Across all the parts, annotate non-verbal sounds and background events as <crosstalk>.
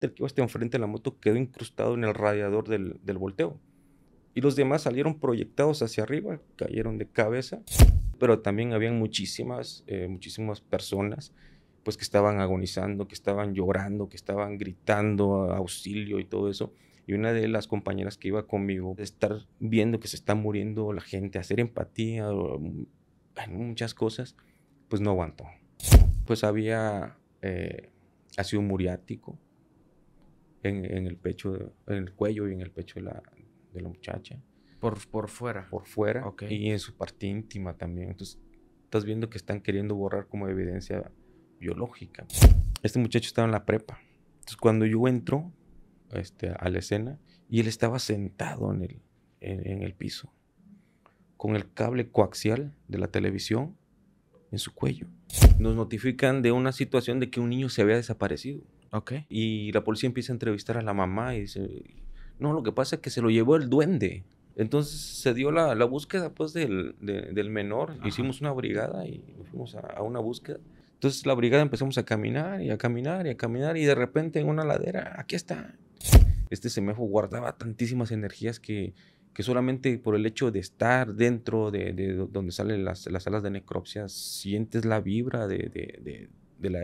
El que iba estar enfrente de la moto quedó incrustado en el radiador del, del volteo. Y los demás salieron proyectados hacia arriba, cayeron de cabeza, pero también habían muchísimas, eh, muchísimas personas pues que estaban agonizando, que estaban llorando, que estaban gritando auxilio y todo eso. Y una de las compañeras que iba conmigo, de estar viendo que se está muriendo la gente, hacer empatía, mm, muchas cosas, pues no aguantó. Pues había eh, sido muriático, en, el pecho, en el cuello y en el pecho de la, de la muchacha. Por, por fuera. Por fuera. Y en su parte íntima también. Entonces, estás viendo que están queriendo borrar como evidencia biológica. Este muchacho estaba en la prepa. Entonces, cuando yo entro este, a la escena, y él estaba sentado en el, en el piso, con el cable coaxial de la televisión en su cuello. Nos notifican de una situación de que un niño se había desaparecido. Okay. Y la policía empieza a entrevistar a la mamá y dice, no, lo que pasa es que se lo llevó el duende. Entonces se dio la, búsqueda pues del, menor, hicimos una brigada y fuimos a, una búsqueda. Entonces la brigada empezamos a caminar y a caminar y a caminar y de repente en una ladera, aquí está. Este semejo guardaba tantísimas energías que, solamente por el hecho de estar dentro de, donde salen las, las salas de necropsia, sientes la vibra de, de la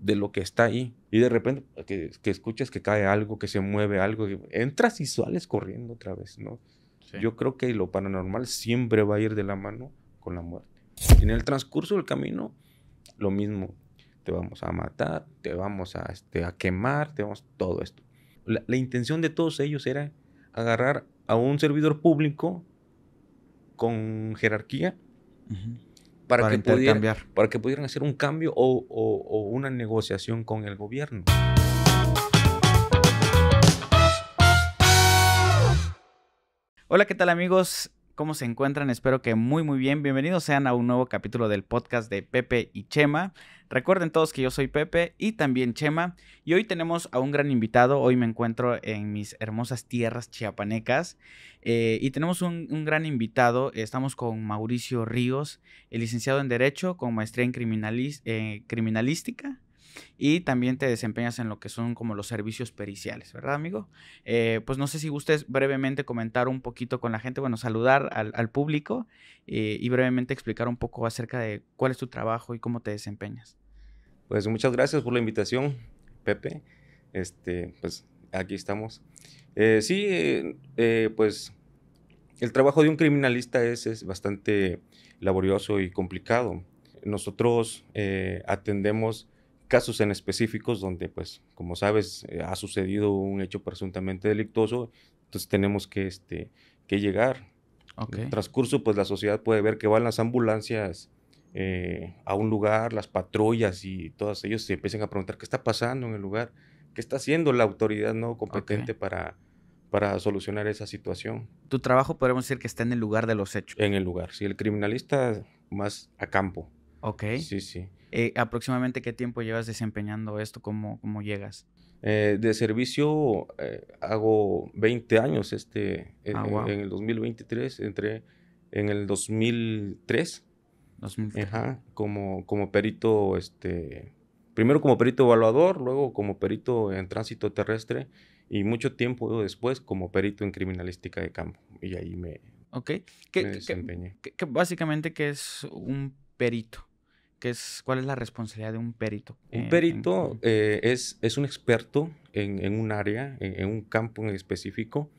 de lo que está ahí. Y de repente que, escuchas que cae algo, que se mueve algo, entras y sales corriendo otra vez, ¿no? Yo creo que lo paranormal siempre va a ir de la mano con la muerte. En el transcurso del camino, lo mismo, te vamos a matar, te vamos a, este, a quemar, te vamos, todo esto. La, intención de todos ellos era agarrar a un servidor público con jerarquía para, que, pudieran, para que pudieran hacer un cambio o, o una negociación con el gobierno. Hola, ¿qué tal amigos? ¿Cómo se encuentran? Espero que muy muy bien. Bienvenidos sean a un nuevo capítulo del podcast de Pepe y Chema. Recuerden todos que yo soy Pepe y también Chema y hoy tenemos a un gran invitado. Hoy me encuentro en mis hermosas tierras chiapanecas eh, y tenemos un, gran invitado. Estamos con Mauricio Ríos, el licenciado en Derecho con maestría en eh, criminalística y también te desempeñas en lo que son como los servicios periciales, ¿verdad, amigo? Eh, pues no sé si gustes brevemente comentar un poquito con la gente, bueno, saludar al, público y brevemente explicar un poco acerca de cuál es tu trabajo y cómo te desempeñas. Pues muchas gracias por la invitación, Pepe. Este, pues aquí estamos. Eh, sí, eh, eh, pues el trabajo de un criminalista es, es bastante laborioso y complicado. Nosotros atendemos casos en específicos donde, pues, como sabes, ha sucedido un hecho presuntamente delictuoso, entonces tenemos que, este, que llegar. Okay. En el transcurso, pues la sociedad puede ver que van las ambulancias eh, a un lugar, las patrullas y todos ellos se empiezan a preguntar qué está pasando en el lugar, qué está haciendo la autoridad no competente para, para solucionar esa situación. Tu trabajo podemos decir que está en el lugar de los hechos. En el lugar, sí, el criminalista más a campo. Ok. Sí, sí. Eh, ¿Aproximadamente qué tiempo llevas desempeñando esto? ¿Cómo, llegas? Eh, de servicio hago 20 años este, en, ah, en, el 2023, entré en el 2003 Ajá, como, como perito, este, primero como perito evaluador, luego como perito en tránsito terrestre y mucho tiempo después como perito en criminalística de campo. Y ahí me, ok. ¿Qué, desempeñé. básicamente, ¿qué es un perito? ¿Qué es, ¿Cuál es la responsabilidad de un perito? Un perito eh, es, es un experto en, en un área, en, un campo en específico,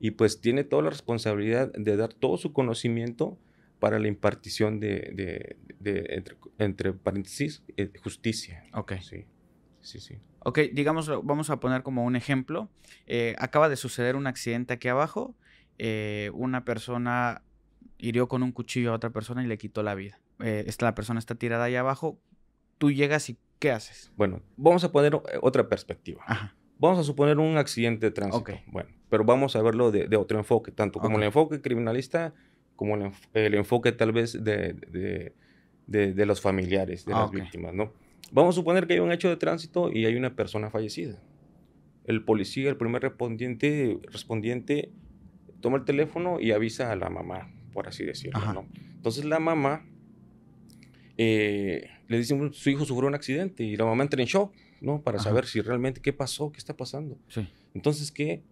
y pues tiene toda la responsabilidad de dar todo su conocimiento para la impartición de, de, entre, paréntesis, eh, justicia. Ok. Sí, sí, sí. Ok, digamos, vamos a poner como un ejemplo. Eh, acaba de suceder un accidente aquí abajo. Eh, una persona hirió con un cuchillo a otra persona y le quitó la vida. esta, la persona está tirada ahí abajo. Tú llegas y ¿qué haces? Bueno, vamos a poner otra perspectiva. Ajá. Vamos a suponer un accidente de tránsito. Bueno, pero vamos a verlo de, otro enfoque, tanto como el enfoque criminalista como el, enfoque tal vez de, de, de, los familiares de ah, las víctimas, ¿no? Vamos a suponer que hay un hecho de tránsito y hay una persona fallecida. El policía, el primer respondiente, respondiente toma el teléfono y avisa a la mamá, por así decirlo, ¿no? Entonces la mamá eh, le dice, su hijo sufrió un accidente y la mamá entra en shock, ¿no? Para saber si realmente qué pasó, qué está pasando. Entonces, ¿qué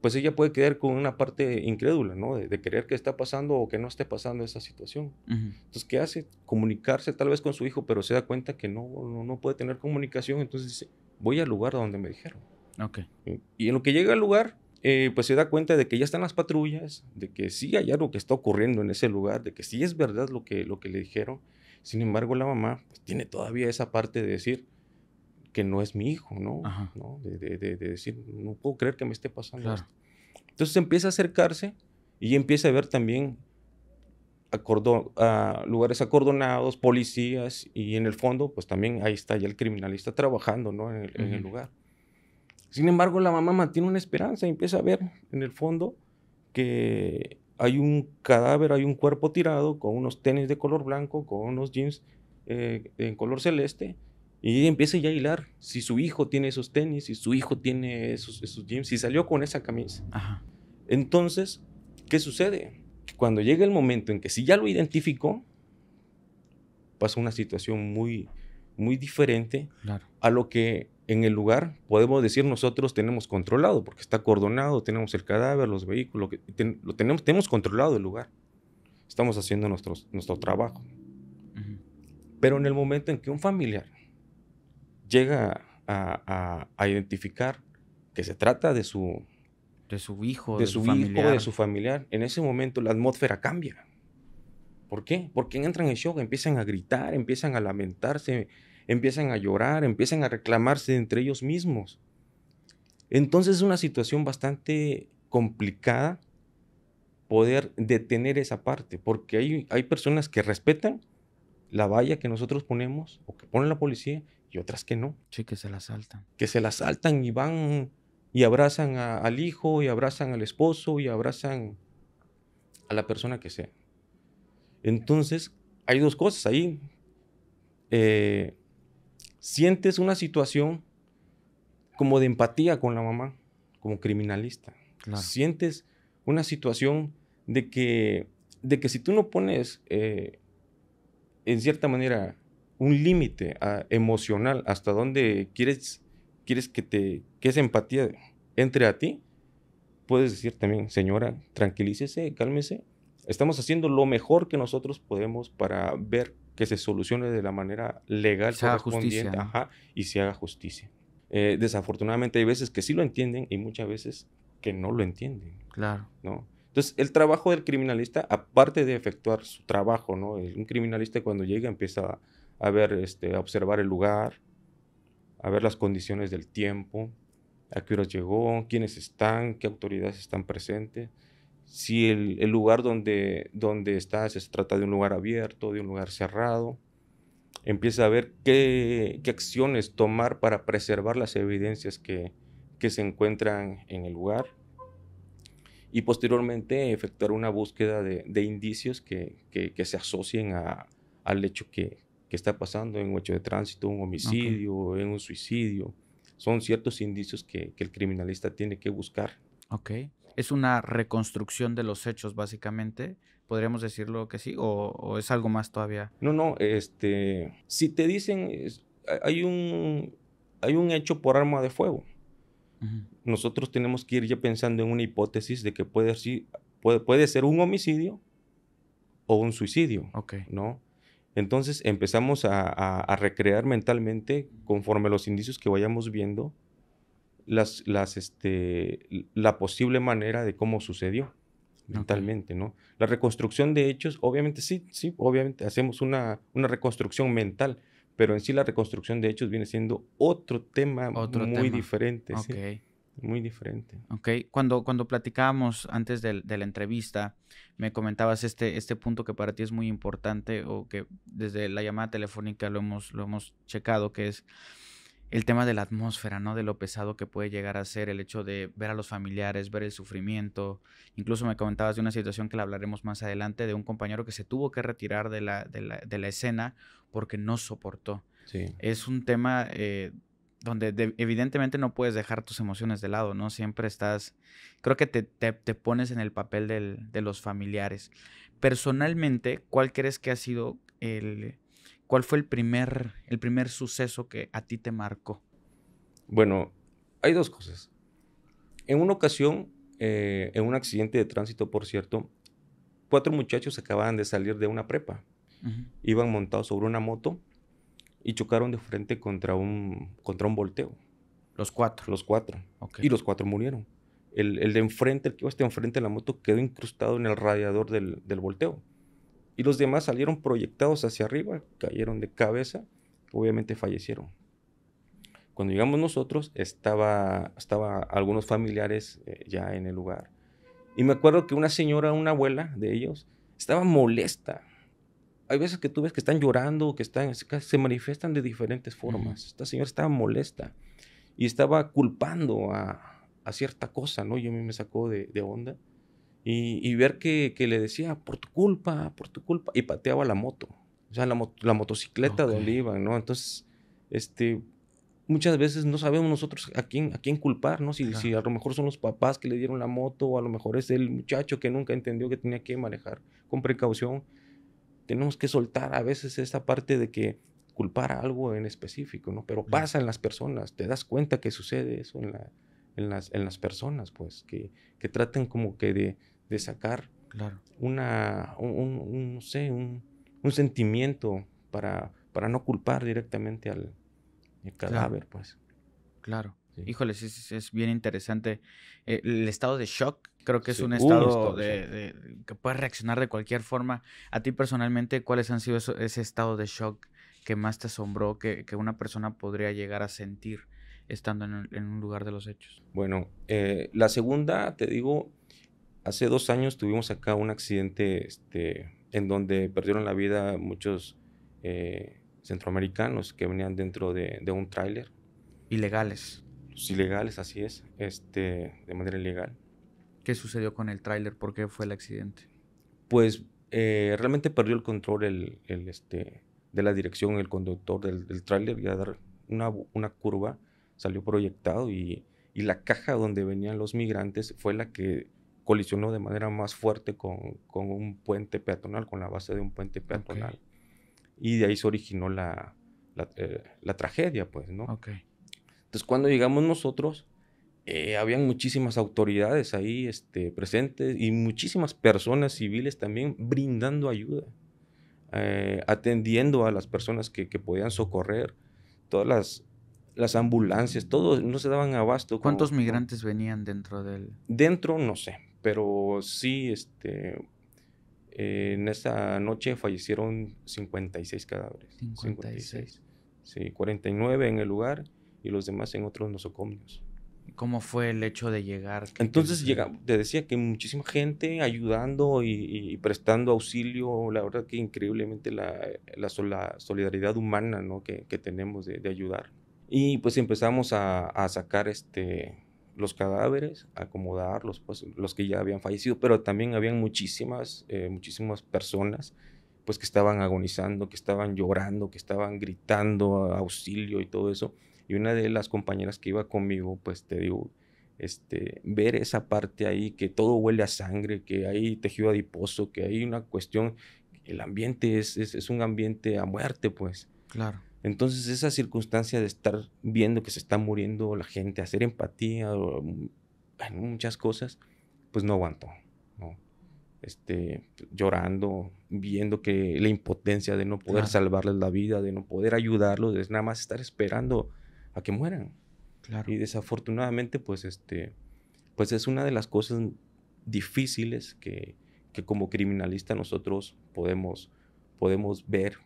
pues ella puede quedar con una parte incrédula, ¿no? De, creer que está pasando o que no esté pasando esa situación. Entonces, ¿qué hace? Comunicarse tal vez con su hijo, pero se da cuenta que no, no, puede tener comunicación, entonces dice, voy al lugar donde me dijeron. Ok. Eh, y, en lo que llega al lugar, eh, pues se da cuenta de que ya están las patrullas, de que sí hay algo que está ocurriendo en ese lugar, de que sí es verdad lo que, lo que le dijeron. Sin embargo, la mamá pues, tiene todavía esa parte de decir, que no es mi hijo, ¿no? De, decir, no puedo creer que me esté pasando esto. Entonces empieza a acercarse y empieza a ver también acordó, lugares acordonados, policías y en el fondo, pues también ahí está ya el criminalista trabajando, ¿no? En el, lugar. Sin embargo, la mamá mantiene una esperanza y empieza a ver en el fondo que hay un cadáver, hay un cuerpo tirado con unos tenis de color blanco, con unos jeans eh, en color celeste y empieza ya a hilar. Si su hijo tiene esos tenis, si su hijo tiene esos, esos jeans, si salió con esa camisa. Entonces, ¿qué sucede? Cuando llega el momento en que si ya lo identificó, pasa una situación muy, muy diferente a lo que en el lugar podemos decir nosotros tenemos controlado, porque está acordonado, tenemos el cadáver, los vehículos, lo, tenemos, tenemos controlado el lugar. Estamos haciendo nuestros, nuestro trabajo. Pero en el momento en que un familiar llega a, identificar que se trata de su, de su hijo, de, su, hijo, de su familiar, en ese momento la atmósfera cambia. ¿Por qué? Porque entran en shock, empiezan a gritar, empiezan a lamentarse, empiezan a llorar, empiezan a reclamarse entre ellos mismos. Entonces es una situación bastante complicada poder detener esa parte, porque hay, hay personas que respetan la valla que nosotros ponemos o que pone la policía y otras que no. Sí, que se las saltan. Que se las saltan y van y abrazan al hijo y abrazan al esposo y abrazan a la persona que sea. Entonces, hay dos cosas ahí. Eh, sientes una situación como de empatía con la mamá, como criminalista. Sientes una situación de que, de que si tú no pones, eh, en cierta manera, un límite ah, emocional hasta donde quieres, quieres que, te, que esa empatía entre a ti, puedes decir también, señora, tranquilícese, cálmese. Estamos haciendo lo mejor que nosotros podemos para ver que se solucione de la manera legal se correspondiente justicia, y se haga justicia. Eh, desafortunadamente hay veces que sí lo entienden y muchas veces que no lo entienden. Claro. ¿no? Entonces, el trabajo del criminalista, aparte de efectuar su trabajo, ¿no? un criminalista cuando llega empieza a a ver, este, observar el lugar, a ver las condiciones del tiempo, a qué hora llegó, quiénes están, qué autoridades están presentes, si el, lugar donde, donde estás se trata de un lugar abierto, de un lugar cerrado. Empieza a ver qué, qué acciones tomar para preservar las evidencias que, que se encuentran en el lugar y posteriormente efectuar una búsqueda de, de indicios que, que, se asocien al hecho que, que está pasando en un hecho de tránsito, un homicidio, en un suicidio. Son ciertos indicios que, el criminalista tiene que buscar. Ok. Es una reconstrucción de los hechos, básicamente. ¿Podríamos decirlo que sí? ¿O, es algo más todavía? No, no. Este, si te dicen, hay, un, hay un hecho por arma de fuego. Nosotros tenemos que ir ya pensando en una hipótesis de que puede, puede, puede ser un homicidio o un suicidio. Ok. ¿No? Entonces empezamos a, recrear mentalmente, conforme los indicios que vayamos viendo, las, las, este, la posible manera de cómo sucedió mentalmente, ¿no? La reconstrucción de hechos, obviamente sí, sí, obviamente hacemos una, una reconstrucción mental, pero en sí la reconstrucción de hechos viene siendo otro tema muy diferente. Muy diferente. Ok, cuando, cuando platicábamos antes de, la entrevista, me comentabas este, este punto que para ti es muy importante o que desde la llamada telefónica lo hemos, lo hemos checado, que es el tema de la atmósfera, ¿no? De lo pesado que puede llegar a ser el hecho de ver a los familiares, ver el sufrimiento. Incluso me comentabas de una situación que la hablaremos más adelante, de un compañero que se tuvo que retirar de la, de la, escena porque no soportó. Sí. Es un tema... Eh, donde evidentemente no puedes dejar tus emociones de lado, ¿no? Siempre estás, creo que te, pones en el papel de los familiares. Personalmente, ¿cuál crees que ha sido el, cuál fue el primer, el primer suceso que a ti te marcó? Bueno, hay dos cosas. En una ocasión, eh, en un accidente de tránsito, por cierto, cuatro muchachos acababan de salir de una prepa. Iban montados sobre una moto y chocaron de frente contra un, contra un volteo. Los cuatro. Los cuatro. Y los cuatro murieron. El, de enfrente, el que iba estar enfrente de la moto, quedó incrustado en el radiador del, volteo. Y los demás salieron proyectados hacia arriba, cayeron de cabeza, obviamente fallecieron. Cuando llegamos nosotros, estaba, estaba algunos familiares eh, ya en el lugar. Y me acuerdo que una señora, una abuela de ellos, estaba molesta hay veces que tú ves que están llorando, que están, se manifiestan de diferentes formas. Esta señora estaba molesta y estaba culpando a, cierta cosa, ¿no? Yo me sacó de, de onda. Y, ver que, que, le decía, por tu culpa, por tu culpa, y pateaba la moto, o sea, la, la motocicleta de Oliva, ¿no? Entonces, este, muchas veces no sabemos nosotros a quién, a quién culpar, ¿no? Si, si, a lo mejor son los papás que le dieron la moto, o a lo mejor es el muchacho que nunca entendió que tenía que manejar con precaución tenemos que soltar a veces esa parte de que culpar a algo en específico, ¿no? Pero pasa en las personas, te das cuenta que sucede eso en, la, en, las, en las, personas, pues, que, que traten como que de, sacar claro. una, un, no sé, un, un sentimiento para, para no culpar directamente al cadáver, pues. Claro. Híjole, es, es, bien interesante. Eh, el estado de shock creo que es un uh, estado, de, que puedes reaccionar de cualquier forma. A ti personalmente, ¿cuáles han sido ese estado de shock que más te asombró que, una persona podría llegar a sentir estando en, un lugar de los hechos? Bueno, eh, la segunda, te digo, hace dos años tuvimos acá un accidente este, en donde perdieron la vida muchos eh, centroamericanos que venían dentro de un tráiler. Ilegales ilegales, así es, este, de manera ilegal. ¿Qué sucedió con el tráiler? ¿Por qué fue el accidente? Pues eh, realmente perdió el control el, este, de la dirección, el conductor del, del tráiler, y a dar una, curva salió proyectado y, la caja donde venían los migrantes fue la que colisionó de manera más fuerte con, un puente peatonal, con la base de un puente peatonal. Y de ahí se originó la, eh, tragedia, pues, ¿no? ok. Entonces, cuando llegamos nosotros, eh, habían muchísimas autoridades ahí este, presentes y muchísimas personas civiles también brindando ayuda, eh, atendiendo a las personas que, podían socorrer, todas las, ambulancias, todo, no se daban abasto. ¿Cuántos migrantes venían dentro del...? Dentro, no sé, pero sí, este, en esa noche fallecieron 56 cadáveres. 56. Sí, 49 en el lugar y los demás en otros nosocomios. ¿Cómo fue el hecho de llegar? Entonces, llegamos, te decía que muchísima gente ayudando y, prestando auxilio, la verdad que increíblemente la, la, solidaridad humana ¿no? que, que tenemos de, de, ayudar. Y pues empezamos a, a, sacar este, los cadáveres, acomodarlos, pues, los que ya habían fallecido, pero también habían muchísimas, eh, muchísimas personas pues que estaban agonizando, que estaban llorando, que estaban gritando auxilio y todo eso. Y una de las compañeras que iba conmigo, pues te digo, este, ver esa parte ahí, que todo huele a sangre, que hay tejido adiposo, que hay una cuestión, el ambiente es, un ambiente a muerte, pues. Claro. Entonces esa circunstancia de estar viendo que se está muriendo la gente, hacer empatía, mm, muchas cosas, pues no aguantó. ¿no? Este, llorando, viendo que la impotencia de no poder salvarles la vida, de no poder ayudarlos, es nada más estar esperando que mueran. Claro. Y desafortunadamente, pues, este, pues es una de las cosas difíciles que, como criminalista nosotros podemos, podemos ver,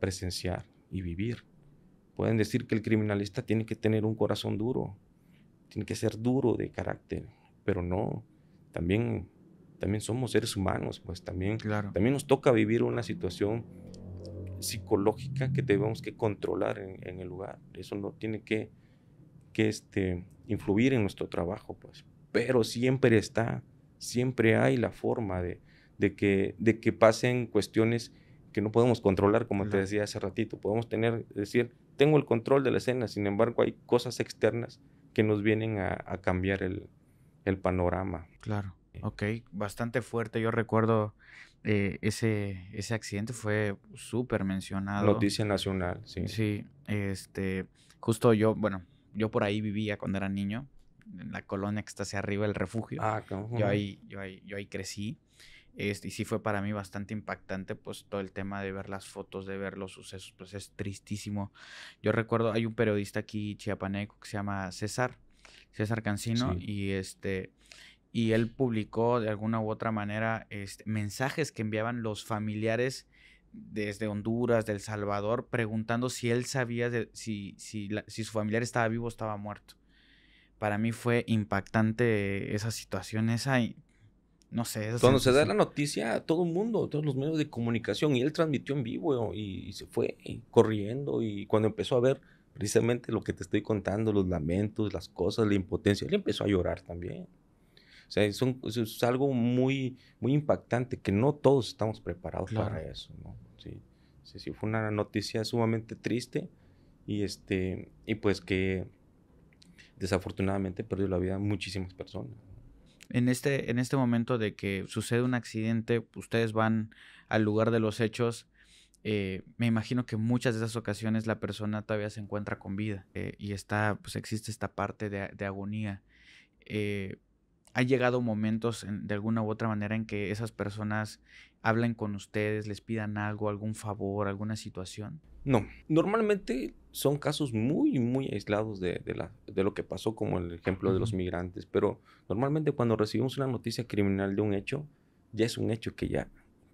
presenciar y vivir. Pueden decir que el criminalista tiene que tener un corazón duro, tiene que ser duro de carácter, pero no, también, también somos seres humanos, pues también, también nos toca vivir una situación psicológica que debemos que controlar en, el lugar. Eso no tiene que, que este, influir en nuestro trabajo, pues. Pero siempre está, siempre hay la forma de, de que, de que pasen cuestiones que no podemos controlar, como te decía hace ratito. Podemos tener, decir, tengo el control de la escena, sin embargo hay cosas externas que nos vienen a, cambiar el, el panorama. Claro, eh. ok, bastante fuerte. Yo recuerdo eh, ese, ese accidente fue súper mencionado. Noticia nacional, sí. Sí, este, justo yo, bueno, yo por ahí vivía cuando era niño, en la colonia que está hacia arriba el refugio. Ah, yo ahí, yo ahí, yo ahí crecí. Este, y sí fue para mí bastante impactante, pues todo el tema de ver las fotos, de ver los sucesos, pues es tristísimo. Yo recuerdo, hay un periodista aquí chiapaneco que se llama César, César Cancino, y este, y él publicó de alguna u otra manera este, mensajes que enviaban los familiares desde Honduras, del Salvador, preguntando si él sabía si, si, su familiar estaba vivo o estaba muerto. Para mí fue impactante esa situación, esa... No sé. Cuando se da la noticia, a todo el mundo, todos los medios de comunicación, y él transmitió en vivo y, se fue corriendo. Y cuando empezó a ver precisamente lo que te estoy contando, los lamentos, las cosas, la impotencia, él empezó a llorar también. O sea, es, algo muy, muy impactante que no todos estamos preparados para eso, ¿no? Sí, sí, sí, fue una noticia sumamente triste y, este, y pues que desafortunadamente perdió la vida muchísimas personas. En este, en este momento de que sucede un accidente, ustedes van al lugar de los hechos. Eh, me imagino que muchas de esas ocasiones la persona todavía se encuentra con vida eh, y está, pues existe esta parte de, de agonía. Eh, ha llegado momentos de alguna u otra manera en que esas personas hablan con ustedes, les pidan algo, algún favor, alguna situación? No, normalmente son casos muy, muy aislados de, de, lo que pasó, como el ejemplo de los migrantes, pero normalmente cuando recibimos una noticia criminal de un hecho, ya es un hecho que ya,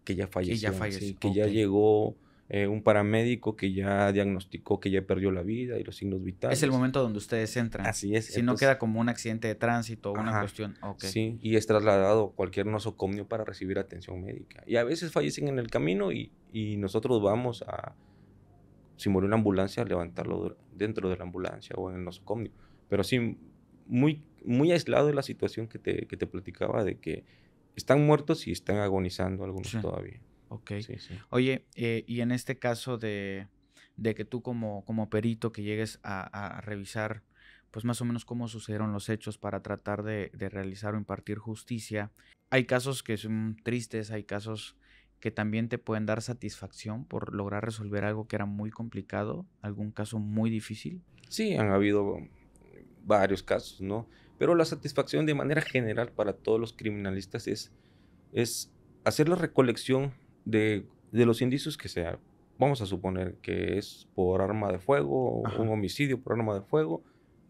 que ya falleció, que ya, que ya llegó eh, un paramédico que ya diagnosticó que ya perdió la vida y los signos vitales. Es el momento donde ustedes entran. Así es. Si no queda como un accidente de tránsito o una cuestión. Sí, y es trasladado a cualquier nosocomio para recibir atención médica. Y a veces fallecen en el camino y, nosotros vamos a, si murió en la ambulancia, levantarlo dentro de la ambulancia o en el nosocomio. Pero sí, muy, muy aislado de la situación que te, platicaba de que están muertos y están agonizando algunos todavía. Ok. Oye, eh, y en este caso de, que tú como, como perito que llegues a, revisar, pues más o menos cómo sucedieron los hechos para tratar de, realizar o impartir justicia, hay casos que son tristes, hay casos que también te pueden dar satisfacción por lograr resolver algo que era muy complicado, algún caso muy difícil. Sí, han habido varios casos, ¿no? Pero la satisfacción de manera general para todos los criminalistas es, es hacer la recolección de, los indicios que sea, vamos a suponer que es por arma de fuego, un homicidio por arma de fuego,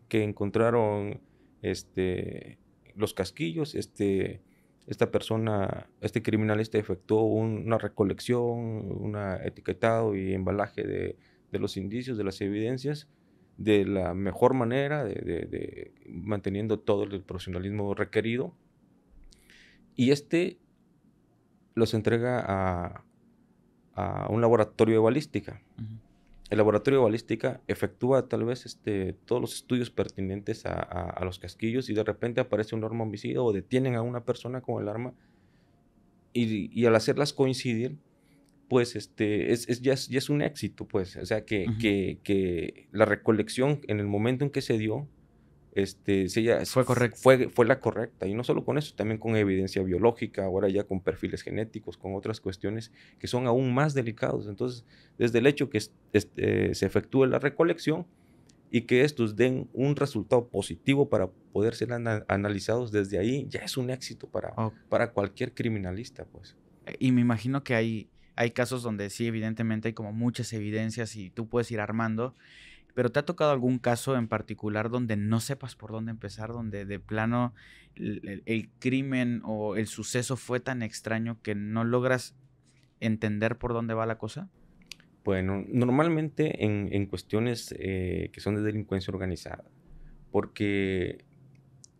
que encontraron este, los casquillos, este, esta persona, este criminalista efectuó una recolección, un etiquetado y embalaje de, los indicios, de las evidencias, de la mejor manera, de manteniendo todo el profesionalismo requerido. Y este los entrega a, a un laboratorio de balística. El laboratorio de balística efectúa tal vez este, todos los estudios pertinentes a, a, los casquillos y de repente aparece un arma homicida o detienen a una persona con el arma y, y al hacerlas coincidir, pues este, es, es, ya, es, un éxito, pues. O sea, que, que, que la recolección en el momento en que se dio si este, fue, fue, fue, la correcta. Y no solo con eso, también con evidencia biológica, ahora ya con perfiles genéticos, con otras cuestiones que son aún más delicados. Entonces, desde el hecho que este, eh, se efectúe la recolección y que estos den un resultado positivo para poder ser analizados desde ahí, ya es un éxito para, para cualquier criminalista. pues. Eh, y me imagino que hay, hay casos donde sí, evidentemente hay como muchas evidencias y tú puedes ir armando pero ¿te ha tocado algún caso en particular donde no sepas por dónde empezar, donde de plano el, crimen o el suceso fue tan extraño que no logras entender por dónde va la cosa? Bueno, normalmente en, cuestiones eh, que son de delincuencia organizada, porque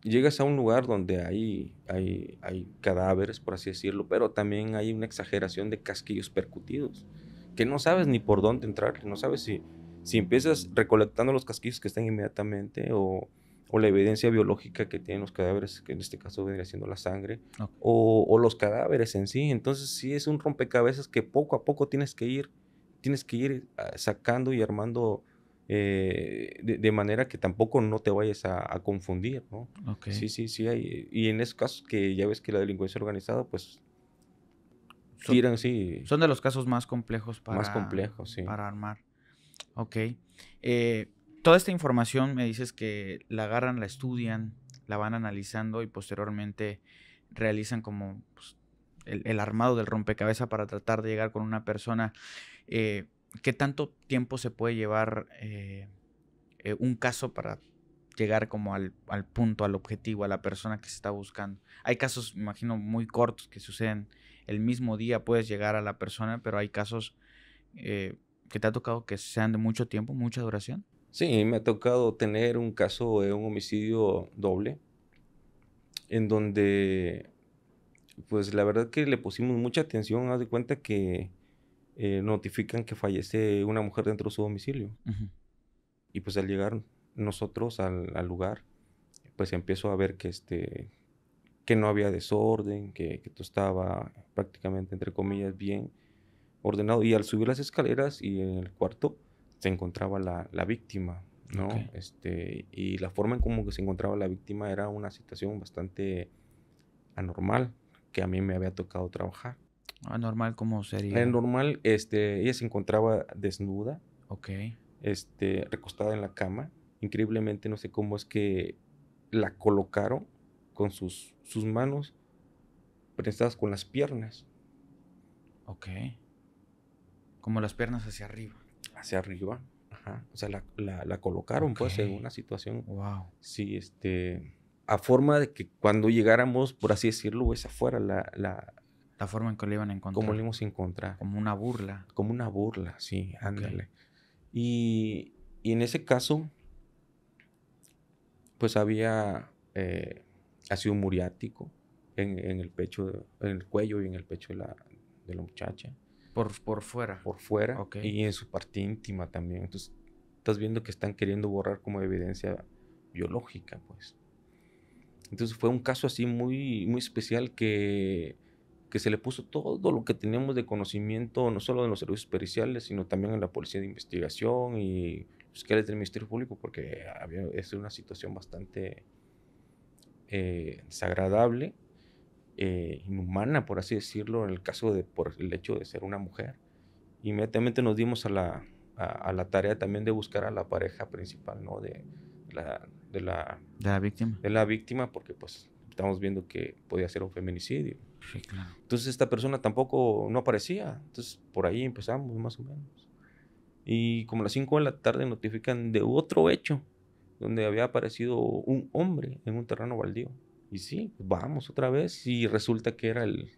llegas a un lugar donde hay, hay, hay, cadáveres, por así decirlo, pero también hay una exageración de casquillos percutidos, que no sabes ni por dónde entrar, no sabes si si empiezas recolectando los casquillos que están inmediatamente o, o la evidencia biológica que tienen los cadáveres, que en este caso vendría siendo la sangre, o, los cadáveres en sí. Entonces sí es un rompecabezas que poco a poco tienes que ir, tienes que ir ah, sacando y armando eh, de, manera que tampoco no te vayas a, confundir, ¿no? Sí, sí, sí. y en esos casos que ya ves que la delincuencia organizada, pues son, tiran, sí. Son de los casos más complejos más complejos, sí. para armar. Ok. Eh, toda esta información me dices que la agarran, la estudian, la van analizando y posteriormente realizan como pues, el, armado del rompecabezas para tratar de llegar con una persona. Eh, ¿Qué tanto tiempo se puede llevar eh, eh, un caso para llegar como al, al, punto, al objetivo, a la persona que se está buscando? Hay casos, me imagino, muy cortos que suceden el mismo día, puedes llegar a la persona, pero hay casos que te ha tocado que sean de mucho tiempo, mucha duración? Sí, me ha tocado tener un caso de un homicidio doble, en donde, pues la verdad que le pusimos mucha atención, haz de cuenta que eh, notifican que fallece una mujer dentro de su domicilio. Y pues al llegar nosotros al, lugar, pues empiezo a ver que, este, que no había desorden, que, que todo estaba prácticamente, entre comillas, bien ordenado y al subir las escaleras y en el cuarto se encontraba la, la víctima, ¿no? Este, y la forma en cómo que se encontraba la víctima era una situación bastante anormal que a mí me había tocado trabajar. ¿Anormal cómo sería? normal este, ella se encontraba desnuda. Ok. Este, recostada en la cama. Increíblemente no sé cómo es que la colocaron con sus, sus manos prestadas con las piernas. Ok. Como las piernas hacia arriba. Hacia arriba, ajá. O sea, la, colocaron, pues, en una situación. Wow. Sí, este. A forma de que cuando llegáramos, por así decirlo, esa fuera la. la, forma en que lo iban a encontrar. Como lo íbamos a encontrar. Como una burla. Como una burla, sí, ándale. Y, en ese caso, pues había eh, ácido muriático en, en, el pecho, en el cuello y en el pecho de la, de la muchacha. Por, fuera. Por fuera. Y en su parte íntima también. Entonces, estás viendo que están queriendo borrar como evidencia biológica, pues. Entonces fue un caso así muy, muy especial que, se le puso todo lo que teníamos de conocimiento, no solo en los servicios periciales, sino también en la policía de investigación y los del Ministerio Público, porque había, es una situación bastante eh, desagradable eh, inhumana, por así decirlo, en el caso de por el hecho de ser una mujer. Inmediatamente nos dimos a la, a, la tarea también de buscar a la pareja principal, ¿no? De, la, de la, víctima. De la víctima, porque pues estamos viendo que podía ser un feminicidio. Entonces esta persona tampoco no aparecía. Entonces por ahí empezamos más o menos. Y como a las 5 de la tarde notifican de otro hecho donde había aparecido un hombre en un terreno baldío. Y sí, vamos otra vez. Y resulta que era el,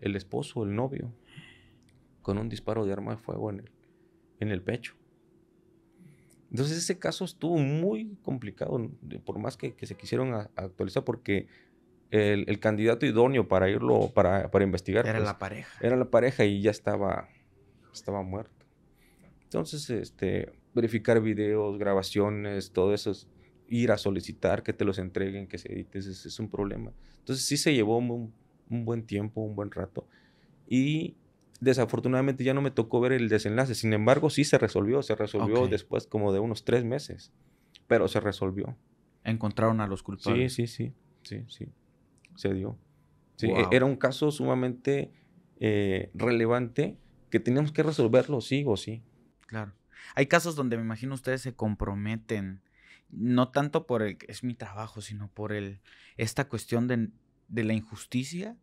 el esposo, el novio, con un disparo de arma de fuego en el, en el pecho. Entonces ese caso estuvo muy complicado, por más que, se quisieron actualizar, porque el, candidato idóneo para irlo, para, para investigar... Era pues, la pareja. Era la pareja y ya estaba, estaba muerto. Entonces, este, verificar videos, grabaciones, todo eso ir a solicitar que te los entreguen, que se editen, es, es un problema. Entonces sí se llevó un, buen tiempo, un buen rato. Y desafortunadamente ya no me tocó ver el desenlace. Sin embargo, sí se resolvió. Se resolvió después como de unos tres meses. Pero se resolvió. Encontraron a los culpables. Sí, sí, sí. Sí, sí. Se dio. E era un caso sumamente eh, relevante que teníamos que resolverlo sí o sí. Claro. Hay casos donde me imagino ustedes se comprometen no tanto por el es mi trabajo, sino por el esta cuestión de, la injusticia.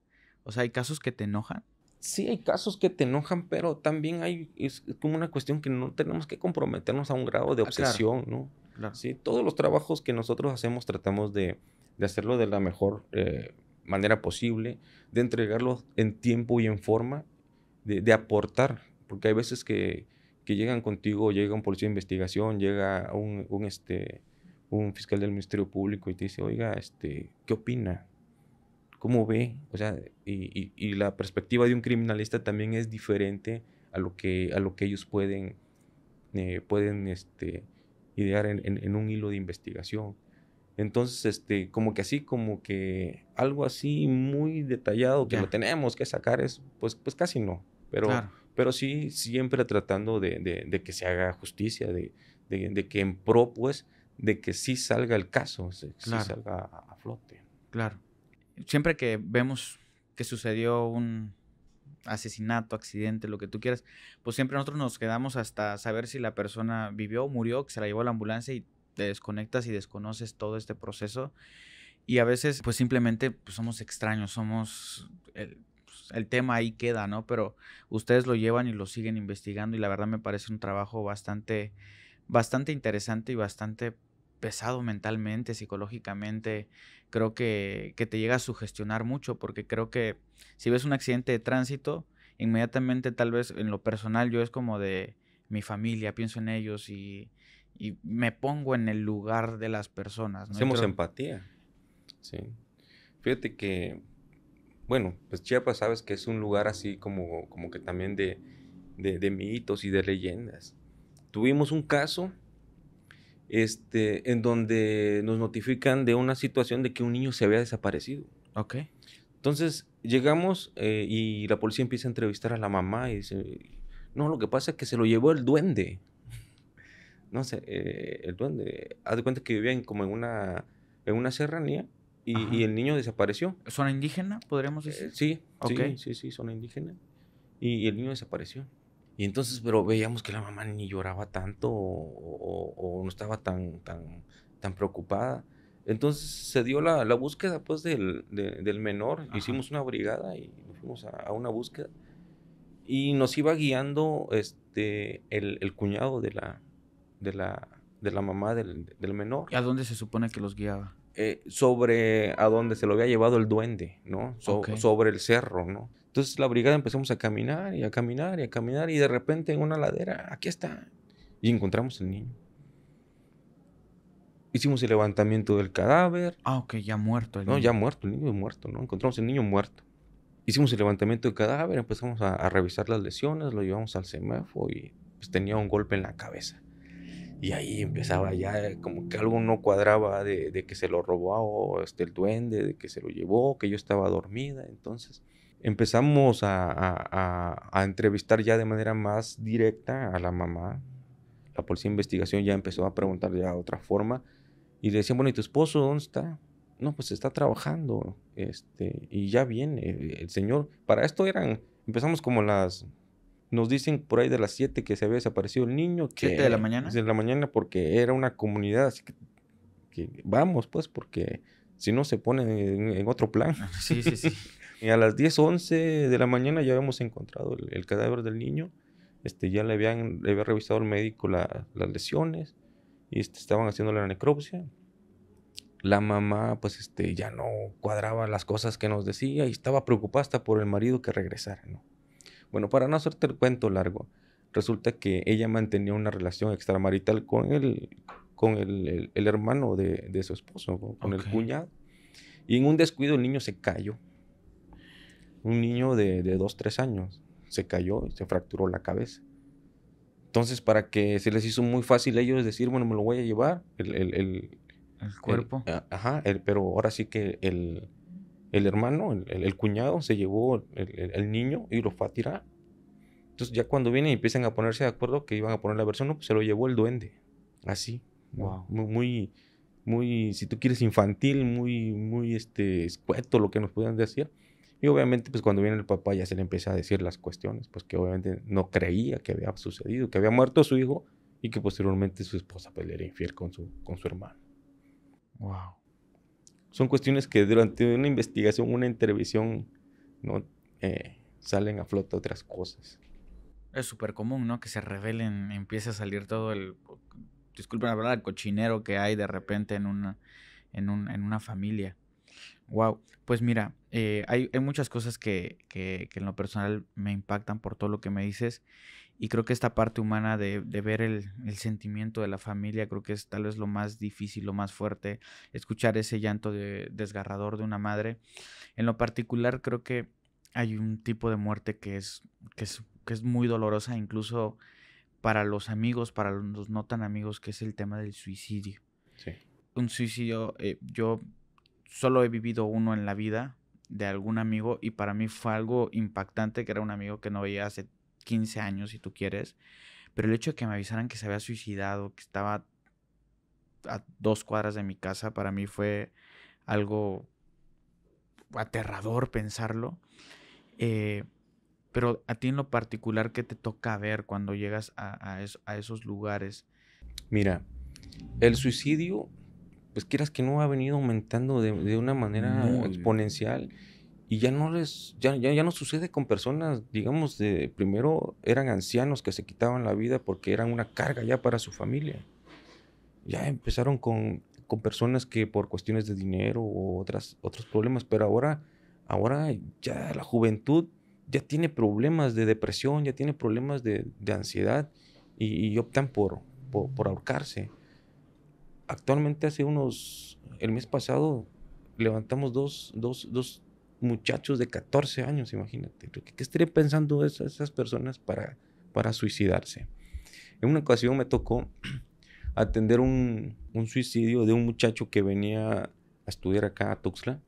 O sea, hay casos que te enojan. Sí, hay casos que te enojan, pero también hay es como una cuestión que no tenemos que comprometernos a un grado de ah, obsesión, ¿no? todos los trabajos que nosotros hacemos tratamos de, hacerlo de la mejor eh, manera posible, de entregarlo en tiempo y en forma, de, aportar, porque hay veces que, llegan contigo, llega un policía de investigación, llega un, un este, un fiscal del Ministerio Público y te dice, oiga, este, ¿qué opina? ¿Cómo ve? O sea, y, la perspectiva de un criminalista también es diferente a lo que, a lo que ellos pueden, eh, pueden este, idear en, un hilo de investigación. Entonces, este, como que así, como que algo así muy detallado que lo tenemos que sacar es, pues, pues casi no. Pero, pero sí, siempre tratando de, que se haga justicia, de, de que en pro, pues, de que sí salga el caso, sí, salga a, flote. Claro. Siempre que vemos que sucedió un asesinato, accidente, lo que tú quieras, pues siempre nosotros nos quedamos hasta saber si la persona vivió o murió, que se la llevó a la ambulancia y te desconectas y desconoces todo este proceso. Y a veces, pues simplemente pues, somos extraños, somos. El, eh, pues, el, tema ahí queda, ¿no? Pero ustedes lo llevan y lo siguen investigando, y la verdad me parece un trabajo bastante, bastante interesante y bastante pesado mentalmente, psicológicamente, creo que, que te llega a sugestionar mucho, porque creo que si ves un accidente de tránsito, inmediatamente tal vez en lo personal yo es como de mi familia, pienso en ellos y, me pongo en el lugar de las personas. Hacemos empatía. Sí. Fíjate que, bueno, pues Chiapas sabes que es un lugar así como, como que también de, de mitos y de leyendas. Tuvimos un caso este, en donde nos notifican de una situación de que un niño se había desaparecido. Ok. Entonces llegamos eh, y la policía empieza a entrevistar a la mamá y dice, no, lo que pasa es que se lo llevó el duende. <laughs> no sé, eh, el duende. Haz de cuenta que vivían como en una, en una serranía y, el niño desapareció. ¿Zona indígena, podríamos decir? Eh, sí, sí, sí, sí, zona indígena. y el niño desapareció. Y entonces, pero veíamos que la mamá ni lloraba tanto o, no estaba tan, tan, tan preocupada. Entonces se dio la, búsqueda pues del, del menor, hicimos una brigada y fuimos a, una búsqueda y nos iba guiando este, el, cuñado de la, de la, de la mamá del, del menor. ¿Y a dónde se supone que los guiaba? Eh, sobre a donde se lo había llevado el duende, ¿no? Sobre el cerro, ¿no? Entonces la brigada empezamos a caminar y a caminar y a caminar y de repente en una ladera, aquí está. Y encontramos el niño. Hicimos el levantamiento del cadáver. Ah, ok, ya muerto el niño. No, ya muerto, el niño muerto, ¿no? Encontramos el niño muerto. Hicimos el levantamiento del cadáver, empezamos a, revisar las lesiones, lo llevamos al semáforo y pues, tenía un golpe en la cabeza. Y ahí empezaba ya como que algo no cuadraba de, que se lo robó este, el duende, de que se lo llevó, que yo estaba dormida. Entonces empezamos a, entrevistar ya de manera más directa a la mamá. La policía de investigación ya empezó a preguntar ya de otra forma. Y le decían, bueno, ¿y tu esposo dónde está? No, pues está trabajando. Este, y ya viene el señor. Para esto eran, empezamos como las nos dicen por ahí de las 7 que se había desaparecido el niño. siete de la mañana? De la mañana porque era una comunidad, así que, vamos pues porque si no se pone en, otro plan. Ah, sí, sí, sí. <laughs> y a las 10, 11 de la mañana ya habíamos encontrado el, cadáver del niño. Este, ya le, habían, le había revisado el médico las lesiones y este, estaban haciendo la necropsia. La mamá, pues, este, ya no cuadraba las cosas que nos decía y estaba preocupada por el marido que regresara, ¿no? Bueno, para no hacerte el cuento largo, resulta que ella mantenía una relación extramarital con el, con el, hermano de, su esposo, con, el cuñado. Y en un descuido el niño se cayó. Un niño de, dos, tres años. Se cayó y se fracturó la cabeza. Entonces, para que se les hizo muy fácil a ellos decir, bueno, me lo voy a llevar. El, el, el, el cuerpo. ajá, pero ahora sí que el, el hermano, el, cuñado, se llevó el, niño y lo fue a tirar. Entonces ya cuando vienen y empiezan a ponerse de acuerdo que iban a poner la versión, no, pues se lo llevó el duende. Así. Muy, muy, muy, si tú quieres, infantil, muy, muy este, escueto lo que nos puedan decir. Y obviamente, pues cuando viene el papá ya se le empieza a decir las cuestiones, pues que obviamente no creía que había sucedido, que había muerto su hijo y que posteriormente su esposa pues, era infiel con su, con su hermano. Wow son cuestiones que durante una investigación, una intervención, ¿no? Eh, salen a flote otras cosas. Es súper común, ¿no? Que se revelen, empiece a salir todo el, disculpen la el cochinero que hay de repente en una, en, un, en una familia. Wow, pues mira, eh, hay, muchas cosas que, que en lo personal me impactan por todo lo que me dices y creo que esta parte humana de, ver el, sentimiento de la familia, creo que es tal vez lo más difícil, lo más fuerte, escuchar ese llanto de, desgarrador de una madre. En lo particular, creo que hay un tipo de muerte que es, que es, muy dolorosa, incluso para los amigos, para los no tan amigos, que es el tema del suicidio. Sí. Un suicidio, eh, yo solo he vivido uno en la vida de algún amigo y para mí fue algo impactante que era un amigo que no veía hace 15 años, si tú quieres, pero el hecho de que me avisaran que se había suicidado, que estaba a dos cuadras de mi casa, para mí fue algo aterrador pensarlo. Eh, pero a ti en lo particular, ¿qué te toca ver cuando llegas a, esos lugares? Mira, el suicidio, pues quieras que no, ha venido aumentando de, una manera exponencial y ya no les, ya, ya, no sucede con personas, digamos, de primero eran ancianos que se quitaban la vida porque eran una carga ya para su familia. Ya empezaron con, con personas que por cuestiones de dinero o otras, otros problemas, pero ahora, ahora ya la juventud ya tiene problemas de depresión, ya tiene problemas de, de ansiedad y, optan por, por, por ahorcarse. Actualmente hace unos, el mes pasado levantamos dos, dos, dos, muchachos de 14 años, imagínate. ¿Qué, qué estaría pensando esas personas para, para suicidarse? En una ocasión me tocó <clears throat> atender un, suicidio de un muchacho que venía a estudiar acá a Tuxtla,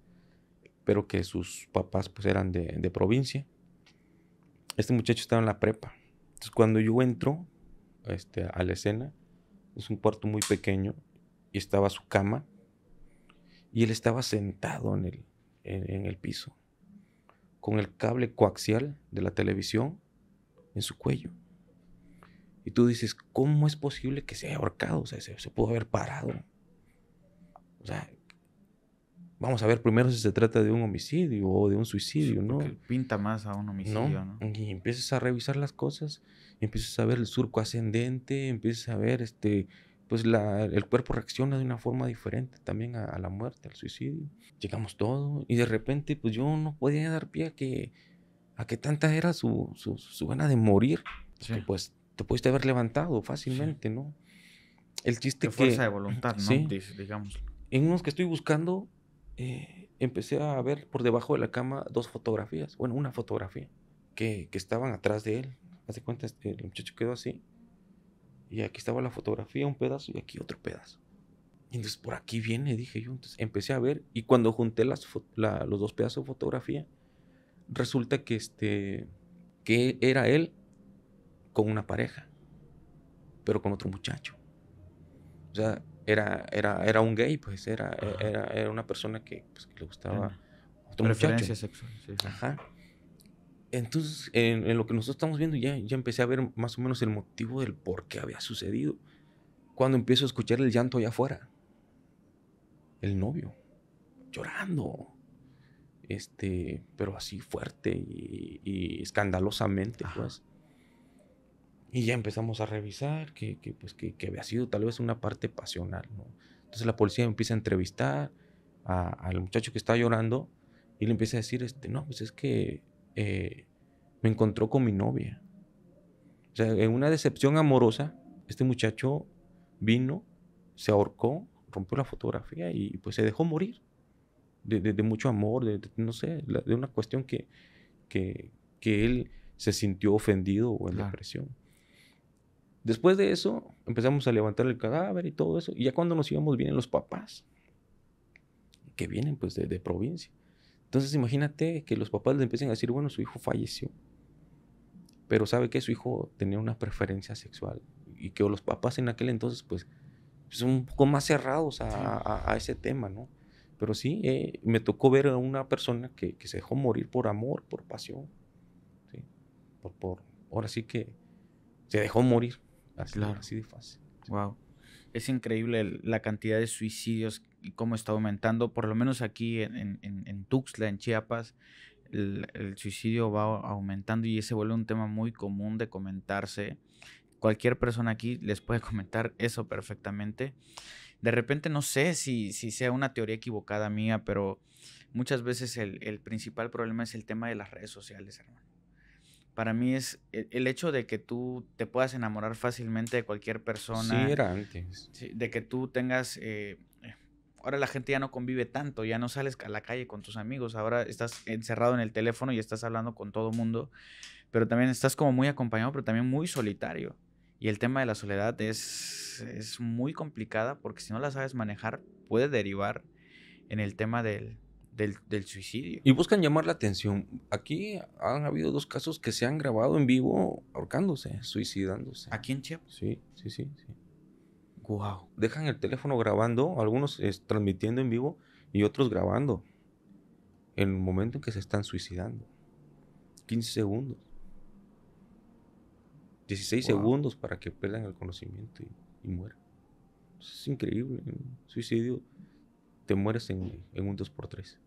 pero que sus papás pues eran de, provincia. Este muchacho estaba en la prepa. Entonces cuando yo entro este, a la escena, es un cuarto muy pequeño y estaba su cama y él estaba sentado en el, en, el piso, con el cable coaxial de la televisión en su cuello. Y tú dices, ¿cómo es posible que se haya ahorcado? O sea, se, pudo haber parado. O sea, vamos a ver primero si se trata de un homicidio o de un suicidio, ¿no? Pinta más a un homicidio, ¿no? Y empiezas a revisar las cosas, empiezas a ver el surco ascendente, empiezas a ver este, pues el cuerpo reacciona de una forma diferente también a, la muerte, al suicidio. Llegamos todo y de repente pues yo no podía dar pie a que, a que tanta era su, gana de morir, que pues te pudiste haber levantado fácilmente, ¿no? El chiste de que... Fuerza de voluntad, ¿no? Sí, digamos. En unos que estoy buscando, eh, empecé a ver por debajo de la cama dos fotografías, bueno, una fotografía, que, estaban atrás de él. Hace cuenta, este, el muchacho quedó así y aquí estaba la fotografía, un pedazo, y aquí otro pedazo. Y entonces por aquí viene, dije yo. Entonces empecé a ver, y cuando junté las los dos pedazos de fotografía, resulta que, este, que era él con una pareja, pero con otro muchacho. O sea, era, era, era un gay, pues era, era, una persona que, pues, le gustaba otro muchacho. Ajá. Entonces, en, lo que nosotros estamos viendo, ya, ya empecé a ver más o menos el motivo del por qué había sucedido. Cuando empiezo a escuchar el llanto allá afuera, el novio, llorando, este, pero así fuerte y, escandalosamente, pues. Y ya empezamos a revisar que, que pues, que, había sido tal vez una parte pasional, ¿no? Entonces la policía empieza a entrevistar al muchacho que está llorando y le empieza a decir, este, no, pues es que eh, me encontró con mi novia. O sea, en una decepción amorosa, este muchacho vino, se ahorcó, rompió la fotografía y pues se dejó morir de, mucho amor, de, no sé, de una cuestión que, que, él se sintió ofendido o en la depresión. Después de eso, empezamos a levantar el cadáver y todo eso. Y ya cuando nos íbamos, vienen los papás, que vienen pues de provincia. Entonces imagínate que los papás le empiecen a decir, bueno, su hijo falleció, pero sabe que su hijo tenía una preferencia sexual y que los papás en aquel entonces pues son pues, un poco más cerrados a, ese tema, ¿no? Pero sí, eh, me tocó ver a una persona que, se dejó morir por amor, por pasión, ¿sí? Por, por, ahora sí que se dejó morir, así, de fácil. Wow es increíble la cantidad de suicidios y cómo está aumentando, por lo menos aquí en, Tuxtla, en Chiapas, el, suicidio va aumentando y ese vuelve un tema muy común de comentarse. Cualquier persona aquí les puede <laughs> comentar eso perfectamente. De repente no sé si, sea una teoría equivocada mía, pero muchas veces el principal problema es el tema de las redes sociales, hermano para mí es el hecho de que tú te puedas enamorar fácilmente de cualquier persona. Sí, era antes. De que tú tengas... Eh, eh, ahora la gente ya no convive tanto, ya no sales a la calle con tus amigos, ahora estás encerrado en el teléfono y estás hablando con todo mundo, pero también estás como muy acompañado, pero también muy solitario. Y el tema de la soledad es, es muy complicada porque si no la sabes manejar puede derivar en el tema del, del, suicidio. Y buscan llamar la atención. Aquí han habido dos casos que se han grabado en vivo ahorcándose, suicidándose. ¿Aquí en Chiapas? Sí, sí, sí, Wow. Dejan el teléfono grabando, algunos transmitiendo en vivo y otros grabando. En el momento en que se están suicidando. 15 segundos. 16 segundos para que pierdan el conocimiento y, y mueran. Es increíble. Suicidio, te mueres en, en un 2x3.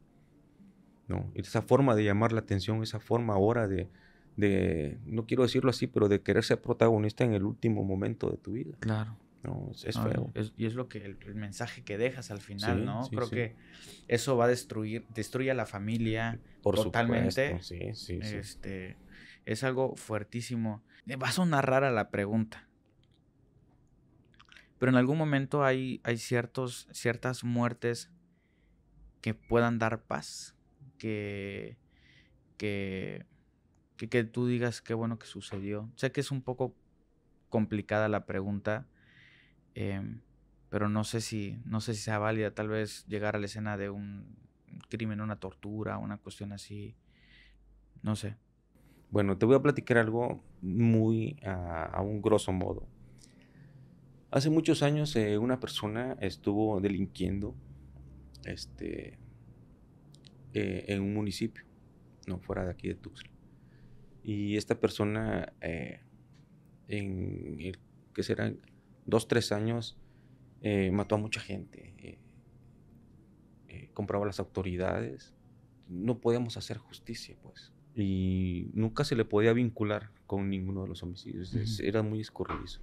¿no? esa forma de llamar la atención, esa forma ahora de, no quiero decirlo así, pero de querer ser protagonista en el último momento de tu vida. Claro. es, feo. y es lo que el, mensaje que dejas al final, ¿no? Creo que eso va a destruir, destruye a la familia totalmente. Supuesto. Sí, sí, este, Es algo fuertísimo. vas a narrar rara la pregunta. Pero en algún momento hay, hay ciertos, ciertas muertes que puedan dar paz que, que, tú digas qué bueno que sucedió. Sé que es un poco complicada la pregunta, em, pero no sé si, no sé si sea válida tal vez llegar a la escena de un crimen, una tortura, una cuestión así, no sé. Bueno, te voy a platicar algo muy ah, a un grosso modo. Hace muchos años eh, una persona estuvo delinquiendo, este, eh, en un municipio, no fuera de aquí de Tuxtla. Y esta persona, eh, en que serán dos, tres años, eh, mató a mucha gente, compraba las autoridades, no podíamos hacer justicia, pues. Y nunca se le podía vincular con ninguno de los homicidios, era muy escurridizo.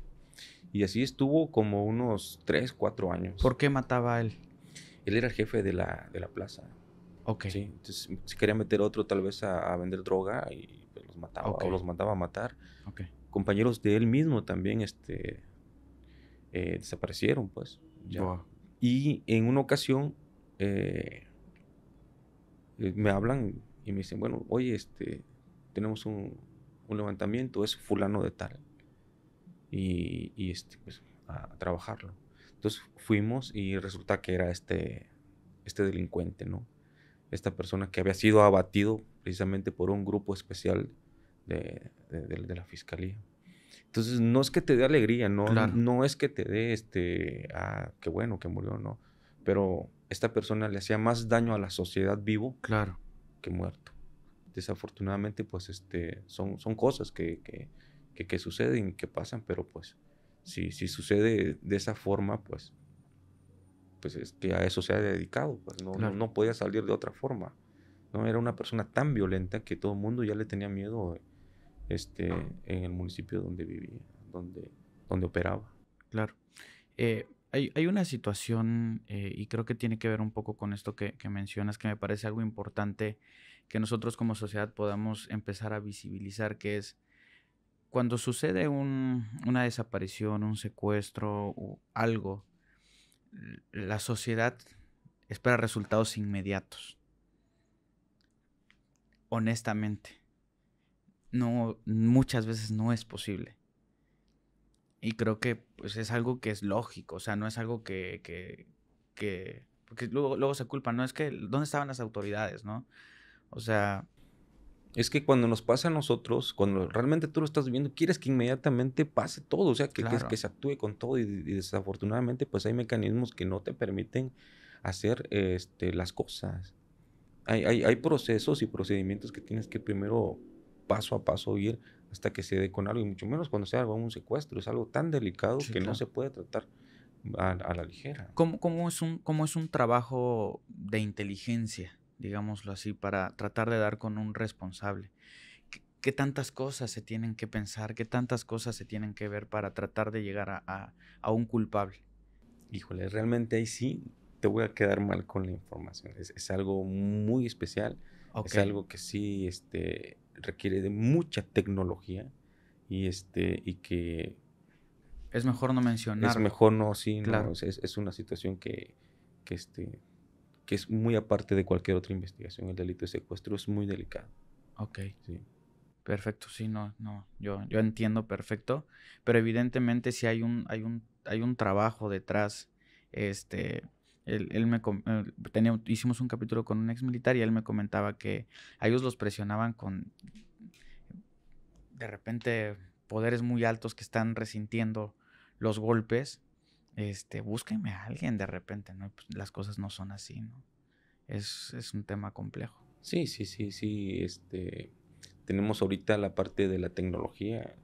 Y así estuvo como unos tres, cuatro años. ¿Por qué mataba a él? Él era el jefe de la, de la plaza entonces si quería meter otro tal vez a, vender droga y pues, los mataba o los mandaba a matar. Compañeros de él mismo también este, eh, desaparecieron, pues. Y en una ocasión eh, eh, me hablan y me dicen, bueno, oye, este, tenemos un, levantamiento, es fulano de tal. Y, este, pues, a, a trabajarlo. Entonces fuimos y resulta que era este, este delincuente, ¿no? esta persona que había sido abatido precisamente por un grupo especial de, de, la fiscalía. Entonces, no es que te dé alegría, no, no es que te dé, este, ah, qué bueno que murió, no. Pero esta persona le hacía más daño a la sociedad vivo claro. que muerto. Desafortunadamente, pues, este, son, son cosas que, que, que, suceden que pasan, pero pues, si, si sucede de esa forma, pues, pues es que a eso se ha dedicado, pues, no, podía salir de otra forma. ¿no? Era una persona tan violenta que todo el mundo ya le tenía miedo este, en el municipio donde vivía, donde, donde operaba. Claro. Eh, hay, una situación, eh, y creo que tiene que ver un poco con esto que, mencionas, que me parece algo importante que nosotros como sociedad podamos empezar a visibilizar, que es cuando sucede un, una desaparición, un secuestro o algo la sociedad espera resultados inmediatos. Honestamente. No, muchas veces no es posible. Y creo que pues, es algo que es lógico, o sea, no es algo que... que, que porque luego, luego se culpa, no es que, ¿dónde estaban las autoridades, no? O sea, es que cuando nos pasa a nosotros, cuando realmente tú lo estás viendo, quieres que inmediatamente pase todo, o sea, que, se actúe con todo y, desafortunadamente pues hay mecanismos que no te permiten hacer este, las cosas. Hay, procesos y procedimientos que tienes que primero paso a paso ir hasta que se dé con algo, y mucho menos cuando sea algo un secuestro, es algo tan delicado que no se puede tratar a, la ligera. es un, ¿Cómo es un trabajo de inteligencia? digámoslo así, para tratar de dar con un responsable. ¿Qué, tantas cosas se tienen que pensar? ¿Qué tantas cosas se tienen que ver para tratar de llegar a, un culpable? Híjole, realmente ahí sí te voy a quedar mal con la información. Es, algo muy especial. Es algo que sí este, requiere de mucha tecnología y, este, y que... Es mejor no mencionar. Es mejor no, sí, claro. es, es, una situación que, que este, que es muy aparte de cualquier otra investigación. El delito de secuestro es muy delicado. Ok. Sí. Perfecto, sí, no, no, yo, yo entiendo perfecto, pero evidentemente si hay un, hay un, hay un trabajo detrás, este, él, me, tenía, hicimos un capítulo con un ex militar y él me comentaba que a ellos los presionaban con, de repente, poderes muy altos que están resintiendo los golpes este, búsquenme a alguien de repente, ¿no? Pues, las cosas no son así, ¿no? Es, es, un tema complejo. Sí, sí, sí, sí. Este, tenemos ahorita la parte de la tecnología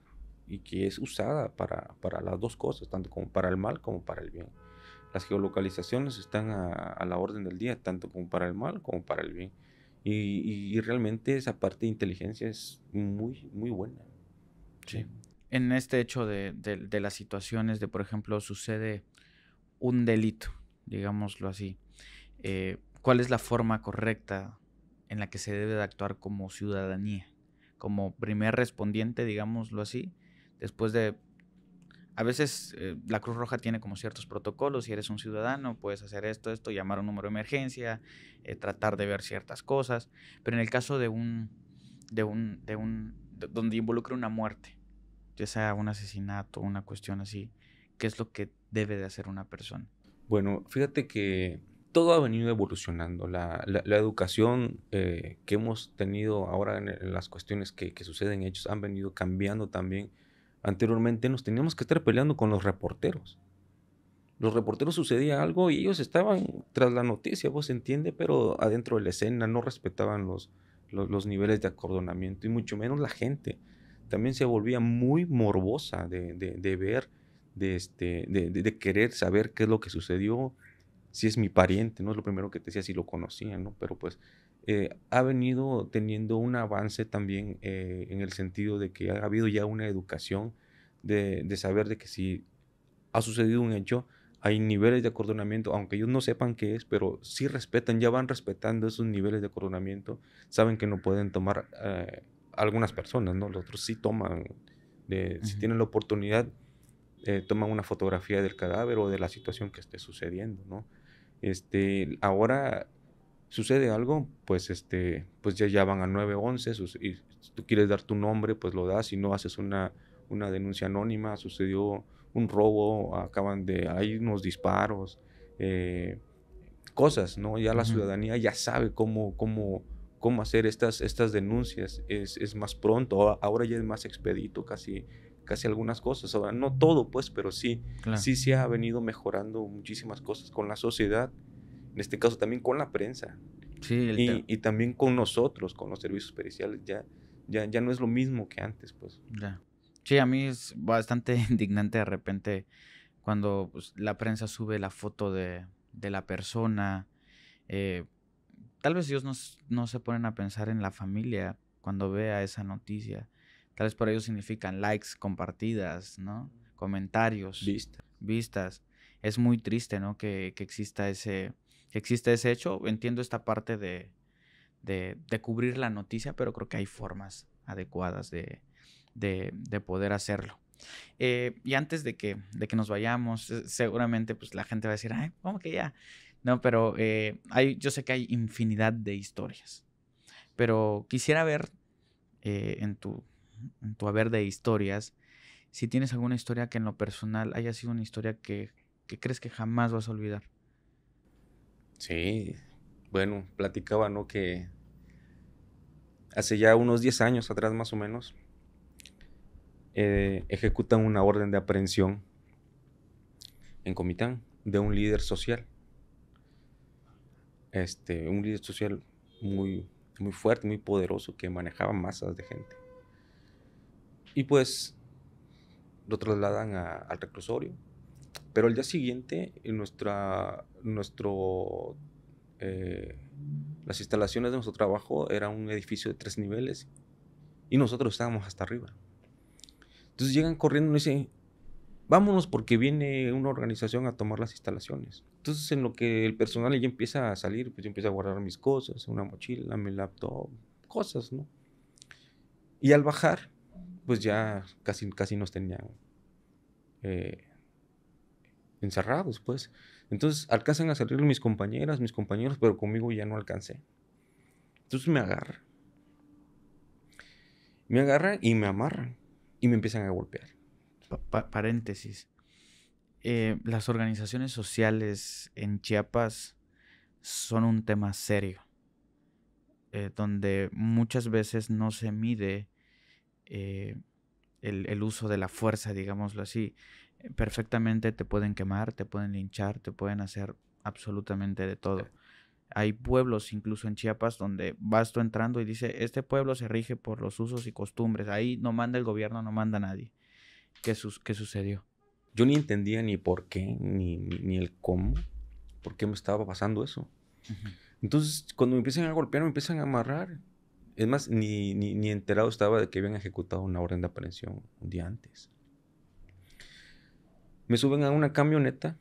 y que es usada para, para las dos cosas, tanto como para el mal como para el bien. Las geolocalizaciones están a, a la orden del día, tanto como para el mal como para el bien. Y, y, y realmente esa parte de inteligencia es muy, muy buena. Sí en este hecho de, de, las situaciones de, por ejemplo, sucede un delito, digámoslo así, eh, ¿cuál es la forma correcta en la que se debe de actuar como ciudadanía? Como primer respondiente, digámoslo así, después de... A veces eh, la Cruz Roja tiene como ciertos protocolos, si eres un ciudadano puedes hacer esto, esto, llamar a un número de emergencia, eh, tratar de ver ciertas cosas, pero en el caso de un... De un, de un donde involucra una muerte, sea un asesinato, una cuestión así, ¿qué es lo que debe de hacer una persona? Bueno, fíjate que todo ha venido evolucionando. La, la, educación eh, que hemos tenido ahora en, las cuestiones que, que, suceden, hechos, han venido cambiando también. Anteriormente nos teníamos que estar peleando con los reporteros. Los reporteros sucedía algo y ellos estaban tras la noticia, vos entiendes, pero adentro de la escena no respetaban los, los, los niveles de acordonamiento y mucho menos la gente también se volvía muy morbosa de, ver, de, este, de, querer saber qué es lo que sucedió, si es mi pariente, ¿no? Es lo primero que te decía, si lo conocían, ¿no? Pero pues eh, ha venido teniendo un avance también eh, en el sentido de que ha habido ya una educación de, saber de que si ha sucedido un hecho, hay niveles de acordonamiento, aunque ellos no sepan qué es, pero sí respetan, ya van respetando esos niveles de acordonamiento, saben que no pueden tomar eh, algunas personas, ¿no? Los otros sí toman, de, si tienen la oportunidad, eh, toman una fotografía del cadáver o de la situación que esté sucediendo, ¿no? Este, ahora sucede algo, pues, este, pues ya, van a 911 sus, y si tú quieres dar tu nombre, pues lo das y no haces una, una denuncia anónima, sucedió un robo, acaban de, hay unos disparos, eh, cosas, ¿no? Ya la ciudadanía ya sabe cómo, cómo, cómo hacer estas, estas denuncias. Es, más pronto, ahora ya es más expedito casi, casi algunas cosas. Ahora, no todo, pues, pero sí, sí se ha venido mejorando muchísimas cosas con la sociedad, en este caso también con la prensa. Sí, y, y, también con nosotros, con los servicios periciales, ya, ya, ya no es lo mismo que antes, pues. Sí, a mí es bastante <laughs> indignante de repente cuando pues, la prensa sube la foto de, la persona, eh, tal vez ellos no, se ponen a pensar en la familia cuando vea esa noticia. Tal vez para ellos significan likes, compartidas, ¿no? Comentarios. Vistas. Vistas. Es muy triste, ¿no? Que, que exista ese que ese hecho. Entiendo esta parte de, cubrir la noticia, pero creo que hay formas adecuadas de, poder hacerlo. Eh, y antes de que, que nos vayamos, seguramente pues, la gente va a decir, ay, ¿cómo que ya? No, pero eh, hay, yo sé que hay infinidad de historias. Pero quisiera ver eh, en, tu, haber de historias si tienes alguna historia que en lo personal haya sido una historia que, crees que jamás vas a olvidar. Sí, bueno, platicaba, ¿no? Que hace ya unos 10 años atrás más o menos, eh, ejecutan una orden de aprehensión en Comitán de un líder social este, un líder social muy, muy fuerte, muy poderoso, que manejaba masas de gente. Y pues lo trasladan al reclusorio. Pero el día siguiente, en nuestra, nuestro, eh, las instalaciones de nuestro trabajo era un edificio de tres niveles y nosotros estábamos hasta arriba. Entonces llegan corriendo y dicen, vámonos porque viene una organización a tomar las instalaciones. Entonces, en lo que el personal ya empieza a salir, pues yo empiezo a guardar mis cosas, una mochila, mi laptop, cosas, ¿no? Y al bajar, pues ya casi, casi nos tenían eh, encerrados, pues. Entonces, alcanzan a salir mis compañeras, mis compañeros, pero conmigo ya no alcancé. Entonces me agarra. Me agarran y me amarran. Y me empiezan a golpear. paréntesis. Eh, las organizaciones sociales en Chiapas son un tema serio, eh, donde muchas veces no se mide eh, el, uso de la fuerza, digámoslo así. Perfectamente te pueden quemar, te pueden linchar, te pueden hacer absolutamente de todo. Hay pueblos incluso en Chiapas donde vas tú entrando y dice, este pueblo se rige por los usos y costumbres, ahí no manda el gobierno, no manda nadie. qué sucedió? Yo ni entendía ni por qué, ni, ni, el cómo, por qué me estaba pasando eso. Entonces, cuando me empiezan a golpear, me empiezan a amarrar. Es más, ni, ni, ni, enterado estaba de que habían ejecutado una orden de aprehensión un día antes. Me suben a una camioneta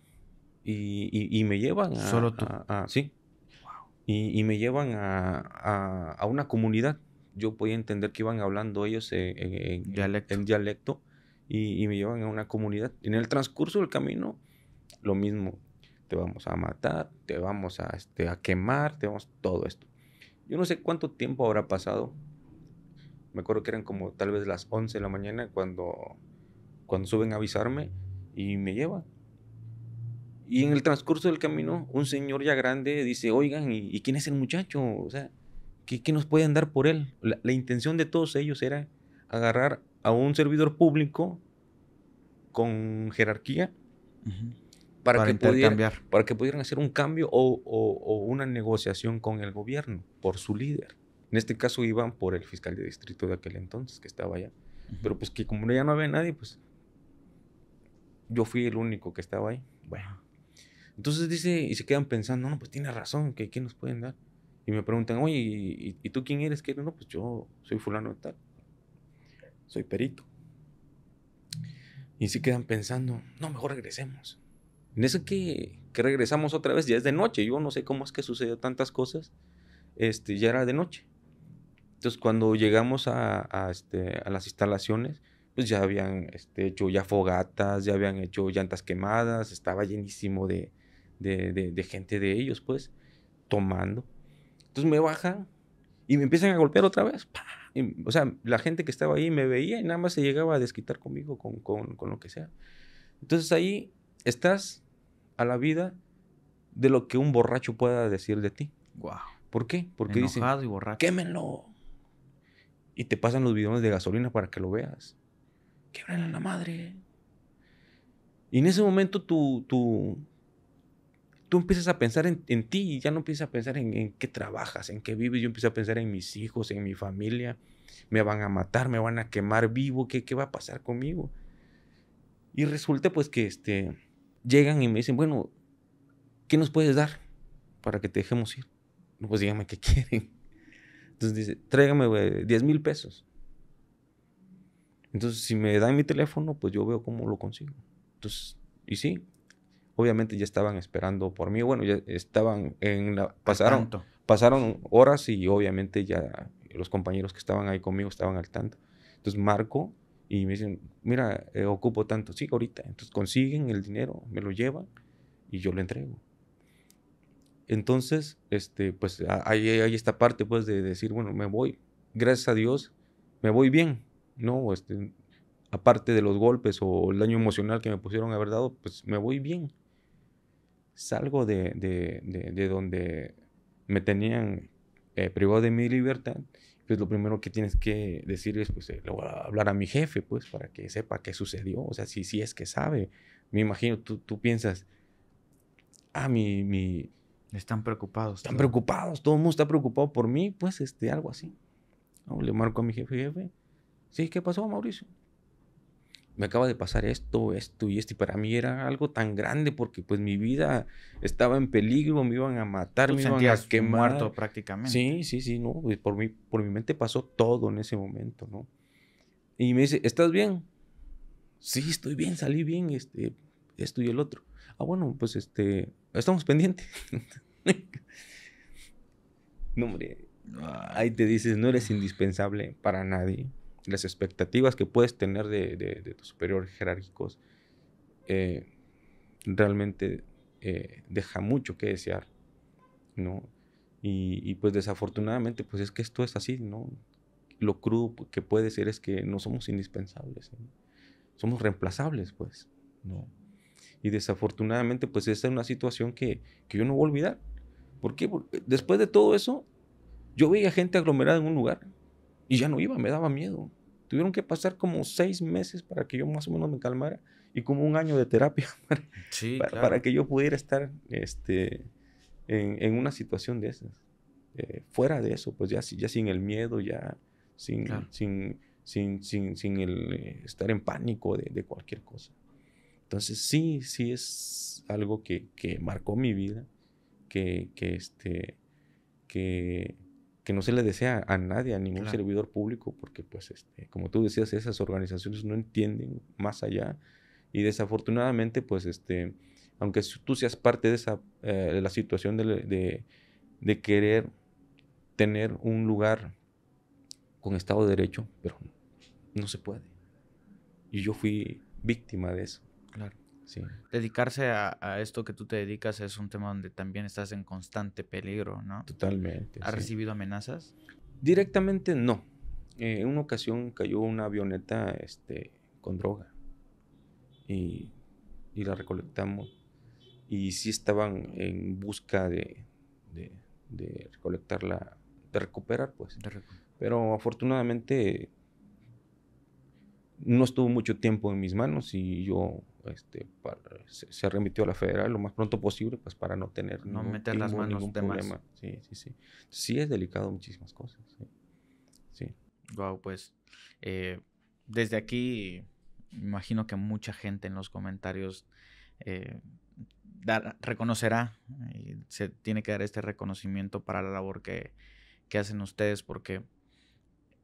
y, me llevan a... Solo sí. Y, me llevan a, una comunidad. Yo podía entender que iban hablando ellos en, en dialecto y, me llevan a una comunidad. En el transcurso del camino, lo mismo, te vamos a matar, te vamos a, este, a quemar, te vamos, todo esto. Yo no sé cuánto tiempo habrá pasado. Me acuerdo que eran como tal vez las 11 de la mañana cuando, cuando suben a avisarme y me llevan. Y en el transcurso del camino, un señor ya grande dice, oigan, ¿y, quién es el muchacho? O sea, ¿qué, qué nos pueden dar por él? la, intención de todos ellos era agarrar a un servidor público con jerarquía para, que para, que pudieran hacer un cambio o, una negociación con el gobierno por su líder. En este caso iban por el fiscal de distrito de aquel entonces que estaba allá. Pero pues que como ya no había nadie, pues yo fui el único que estaba ahí. Bueno. Entonces dice, y se quedan pensando, no, pues tiene razón, ¿qué, qué nos pueden dar? Y me preguntan, oye, ¿y, tú quién eres? ¿Qué? No, pues yo soy fulano de tal soy perito. Y se quedan pensando, no, mejor regresemos. En ese que, que, regresamos otra vez, ya es de noche, yo no sé cómo es que sucedió tantas cosas, este, ya era de noche. Entonces cuando llegamos a, este, las instalaciones, pues ya habían este, hecho ya fogatas, ya habían hecho llantas quemadas, estaba llenísimo de, de gente de ellos, pues, tomando. Entonces me bajan y me empiezan a golpear otra vez. ¡Pah! o sea, la gente que estaba ahí me veía y nada más se llegaba a desquitar conmigo con, con, con lo que sea. Entonces ahí estás a la vida de lo que un borracho pueda decir de ti. Wow. ¿Por qué? Porque dice, quémenlo. Y te pasan los bidones de gasolina para que lo veas. a la madre. Y en ese momento tú tu, tú empiezas a pensar en, ti y ya no empiezas a pensar en, qué trabajas, en qué vives. Yo empiezo a pensar en mis hijos, en mi familia. Me van a matar, me van a quemar vivo, ¿qué, qué va a pasar conmigo? Y resulta pues que este, llegan y me dicen, bueno, ¿qué nos puedes dar para que te dejemos ir? Pues dígame qué <laughs> quieren. Entonces dice, tráigame 10 eh, mil pesos. Entonces si me dan mi teléfono, pues yo veo cómo lo consigo. Entonces, y sí, obviamente ya estaban esperando por mí. Bueno, ya estaban en la... Pasaron, pasaron horas y obviamente ya los compañeros que estaban ahí conmigo estaban al tanto. Entonces marco y me dicen, mira, eh, ocupo tanto. Sí, ahorita. Entonces consiguen el dinero, me lo llevan y yo lo entrego. Entonces, este, pues hay, esta parte pues de decir, bueno, me voy, gracias a Dios, me voy bien, ¿no? Este, aparte de los golpes o el daño emocional que me pusieron a haber dado, pues me voy bien salgo de, de, de, donde me tenían eh, privado de mi libertad, pues lo primero que tienes que decir es, pues eh, le voy a hablar a mi jefe, pues para que sepa qué sucedió, o sea, si, si es que sabe. Me imagino, tú, tú piensas, ah, mi, mi... Están preocupados. Están preocupados, todo el mundo está preocupado por mí, pues este, algo así. le marco a mi jefe, jefe. Sí, ¿qué pasó, Mauricio? me acaba de pasar esto, esto y esto. Y para mí era algo tan grande porque pues mi vida estaba en peligro, me iban a matar, me iban a quemar. muerto prácticamente. Sí, sí, sí, no. Pues, por, mi, por mi mente pasó todo en ese momento, ¿no? Y me dice, ¿estás bien? Sí, estoy bien, salí bien, este, esto y el otro. Ah, bueno, pues este, estamos pendientes. <laughs> no, hombre, ah. ahí te dices, no eres indispensable para nadie las expectativas que puedes tener de, tus superiores jerárquicos, eh, realmente eh, deja mucho que desear, ¿no? Y, pues desafortunadamente, pues es que esto es así, ¿no? Lo crudo que puede ser es que no somos indispensables, somos reemplazables, pues, ¿no? Y desafortunadamente, pues esta es una situación que, que yo no voy a olvidar. ¿Por qué? Porque después de todo eso, yo veía gente aglomerada en un lugar y ya no iba, me daba miedo. Tuvieron que pasar como seis meses para que yo más o menos me calmara y como un año de terapia <laughs> para, que yo pudiera estar este, en, una situación de esas. Eh, fuera de eso, pues ya, ya sin el miedo, ya sin, sin, sin, sin, el eh, estar en pánico de, cualquier cosa. Entonces sí, sí es algo que, marcó mi vida, que, este, que no se le desea a nadie, a ningún servidor público, porque pues, este, como tú decías, esas organizaciones no entienden más allá y desafortunadamente, pues, este, aunque tú seas parte de esa, eh, la situación de, de, querer tener un lugar con Estado de Derecho, pero no se puede. Y yo fui víctima de eso. Claro. Dedicarse a, esto que tú te dedicas es un tema donde también estás en constante peligro, ¿no? Totalmente. ¿Has recibido amenazas? Directamente no. Eh, en una ocasión cayó una avioneta este, con droga y, y la recolectamos. Y sí estaban en busca de, de, recolectarla, de recuperar, pues. Pero afortunadamente no estuvo mucho tiempo en mis manos y yo este, se, remitió a la federal lo más pronto posible, pues para no tener no meter las manos ningún problema. Sí, sí, sí. Sí es delicado muchísimas cosas. Sí. Wow, pues eh, desde aquí imagino que mucha gente en los comentarios eh, dar, reconocerá eh, se tiene que dar este reconocimiento para la labor que, que hacen ustedes porque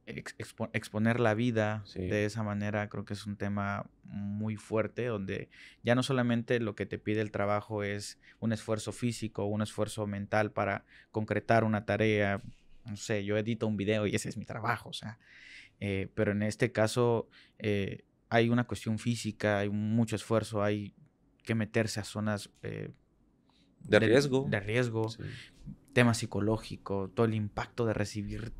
exponer la vida de esa manera creo que es un tema muy fuerte donde ya no solamente lo que te pide el trabajo es un esfuerzo físico, un esfuerzo mental para concretar una tarea, no sé, yo edito un video y ese es mi trabajo, o sea, eh, pero en este caso eh, hay una cuestión física, hay mucho esfuerzo, hay que meterse a zonas... Eh, de, riesgo. De riesgo, tema psicológico, todo el impacto de recibir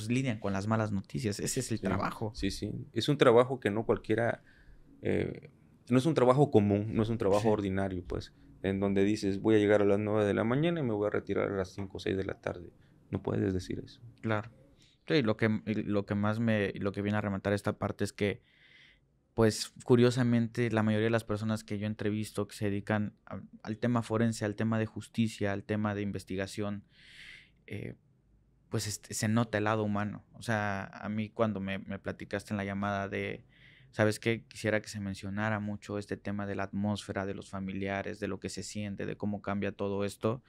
pues, lidian con las malas noticias. Ese es el trabajo. Sí, sí. Es un trabajo que no cualquiera, eh, no es un trabajo común, no es un trabajo ordinario, pues, en donde dices, voy a llegar a las 9 de la mañana y me voy a retirar a las 5 o 6 de la tarde. No puedes decir eso. Claro. Sí, lo que, lo que más me, lo que viene a rematar esta parte es que, pues curiosamente la mayoría de las personas que yo entrevisto que se dedican al tema forense, al tema de justicia, al tema de investigación, eh, pues este, se nota el lado humano. O sea, a mí cuando me, platicaste en la llamada de, ¿sabes qué? Quisiera que se mencionara mucho este tema de la atmósfera, de los familiares, de lo que se siente, de cómo cambia todo esto.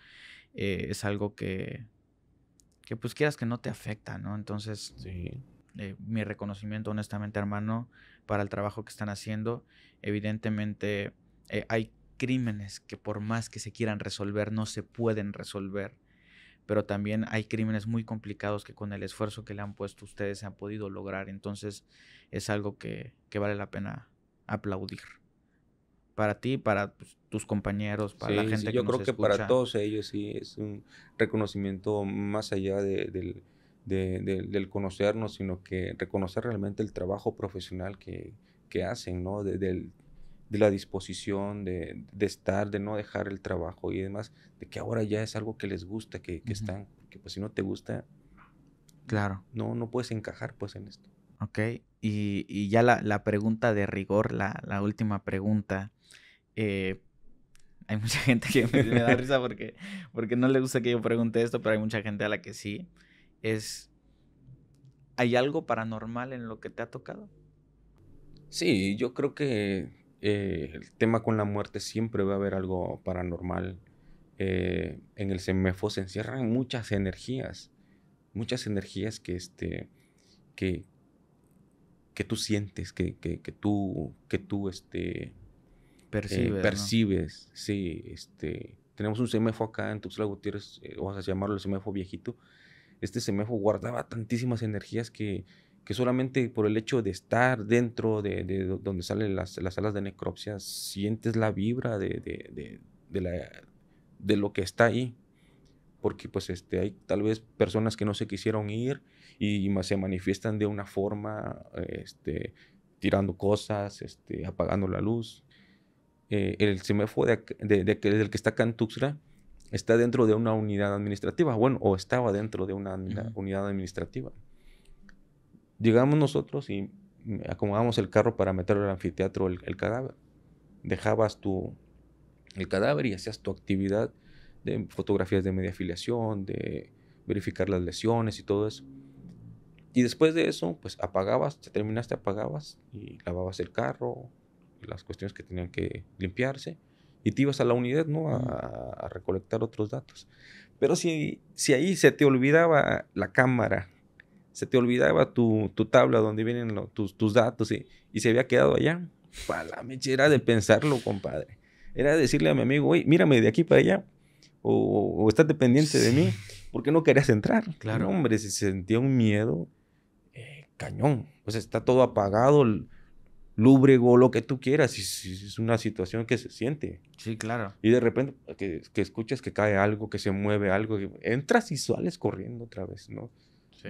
Eh, es algo que, que, pues quieras que no te afecta, ¿no? Entonces, sí. Eh, mi reconocimiento, honestamente, hermano, para el trabajo que están haciendo. Evidentemente, eh, hay crímenes que por más que se quieran resolver, no se pueden resolver pero también hay crímenes muy complicados que con el esfuerzo que le han puesto ustedes se han podido lograr. Entonces es algo que, vale la pena aplaudir. Para ti, para pues, tus compañeros, para la gente que sí, que Yo creo que para todos ellos sí es un reconocimiento más allá de, del, conocernos, sino que reconocer realmente el trabajo profesional que, hacen, ¿no? de la disposición, de, estar, de no dejar el trabajo y demás, de que ahora ya es algo que les gusta, que, están, que pues si no te gusta, claro. No, no puedes encajar pues en esto. Ok, y, ya la, pregunta de rigor, la, última pregunta. Eh, hay mucha <laughs> gente que me, da risa porque, porque no le gusta que yo pregunte esto, pero hay mucha gente a la que sí. Es, ¿hay algo paranormal en lo que te ha tocado? Sí, yo creo que eh, el tema con la muerte siempre va a haber algo paranormal. Eh, en el semefo se encierran muchas energías, muchas energías que, este, que, que tú sientes, que, que, que tú, que tú este, eh, percibes. Sí, este, tenemos un semefo acá en Tuxtla Gutiérrez, vamos a llamarlo el semefo viejito. Este semefo guardaba tantísimas energías que que solamente por el hecho de estar dentro de, donde salen las, las, salas de necropsia, sientes la vibra de, lo que está ahí. Porque pues este, hay tal vez personas que no se quisieron ir y, se manifiestan de una forma, este, tirando cosas, este, apagando la luz. Eh, el semáforo de, de, del que está acá en está dentro de una unidad administrativa, bueno, o estaba dentro de una unidad administrativa. Llegamos nosotros y mm, acomodamos el carro para meterlo al anfiteatro el, cadáver. Dejabas tu, el cadáver y hacías tu actividad de fotografías de media afiliación, de verificar las lesiones y todo eso. Y después de eso, pues apagabas, te terminaste, apagabas y lavabas el carro, las cuestiones que tenían que limpiarse y te ibas a la unidad, ¿no? A, recolectar otros datos. Pero si, si ahí se te olvidaba la cámara se te olvidaba tu, tabla donde vienen tus, datos y, y, se había quedado allá. Para la era de pensarlo, compadre. Era decirle a mi amigo, oye, mírame de aquí para allá o, o dependiente de mí porque no querías entrar. Claro. hombre, se sentía un miedo eh, cañón. pues está todo apagado, lúbrego, lo que tú quieras. Es, es una situación que se siente. Sí, claro. Y de repente que, que escuchas que cae algo, que se mueve algo. entras y sales corriendo otra vez, ¿no?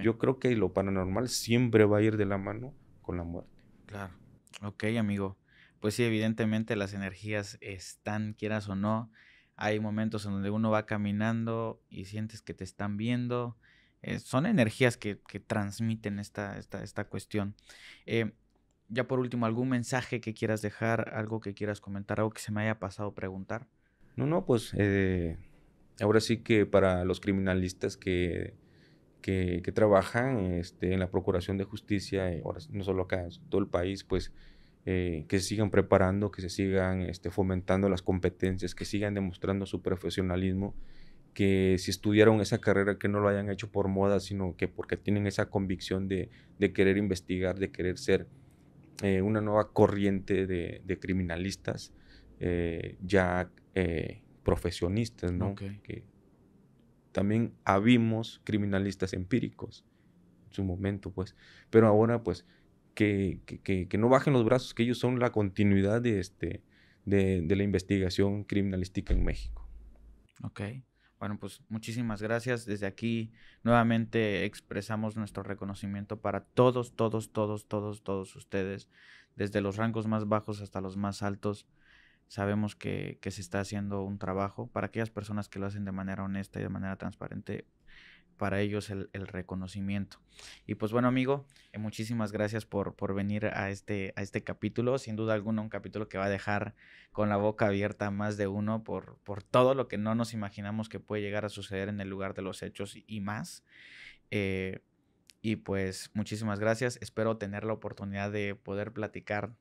Yo creo que lo paranormal siempre va a ir de la mano con la muerte. Claro. Ok, amigo. Pues sí, evidentemente las energías están, quieras o no. Hay momentos en donde uno va caminando y sientes que te están viendo. Eh, son energías que, transmiten esta, esta, cuestión. Eh, ya por último, ¿algún mensaje que quieras dejar, algo que quieras comentar, algo que se me haya pasado preguntar? No, no, pues eh, ahora sí que para los criminalistas que que, trabajan este, en la Procuración de Justicia, eh, ahora, no solo acá, en todo el país, pues eh, que se sigan preparando, que se sigan este, fomentando las competencias, que sigan demostrando su profesionalismo, que si estudiaron esa carrera, que no lo hayan hecho por moda, sino que porque tienen esa convicción de, querer investigar, de querer ser eh, una nueva corriente de, criminalistas, ya profesionistas, ¿no? también habimos criminalistas empíricos en su momento, pues. Pero ahora, pues, que, no bajen los brazos, que ellos son la continuidad de, este, de, de la investigación criminalística en México. Ok. Bueno, pues muchísimas gracias. Desde aquí nuevamente expresamos nuestro reconocimiento para todos, todos, todos, todos, todos ustedes, desde los rangos más bajos hasta los más altos. Sabemos que, se está haciendo un trabajo para aquellas personas que lo hacen de manera honesta y de manera transparente, para ellos el, reconocimiento. Y pues bueno, amigo, eh, muchísimas gracias por, venir a este, a este capítulo. Sin duda alguna, un capítulo que va a dejar con la boca abierta más de uno por, por todo lo que no nos imaginamos que puede llegar a suceder en el lugar de los hechos y, más. Eh, y pues muchísimas gracias. Espero tener la oportunidad de poder platicar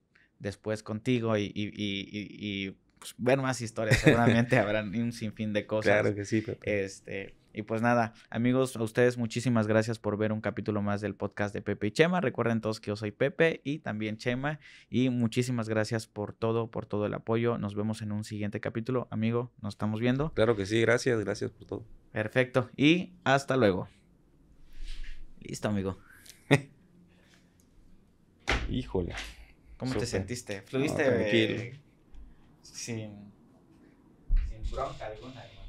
después contigo y, pues, ver más historias. Seguramente <laughs> habrán un sinfín de cosas. Claro que sí. Pepe. Este, y pues nada, amigos, a ustedes muchísimas gracias por ver un capítulo más del podcast de Pepe y Chema. Recuerden todos que yo soy Pepe y también Chema. Y muchísimas gracias por todo, por todo el apoyo. Nos vemos en un siguiente capítulo. Amigo, nos estamos viendo. Claro que sí, gracias, gracias por todo. Perfecto. Y hasta luego. Listo, amigo. <laughs> Híjole. ¿Cómo te sentiste? ¿Fluiste? No, sin, sin bronca alguna.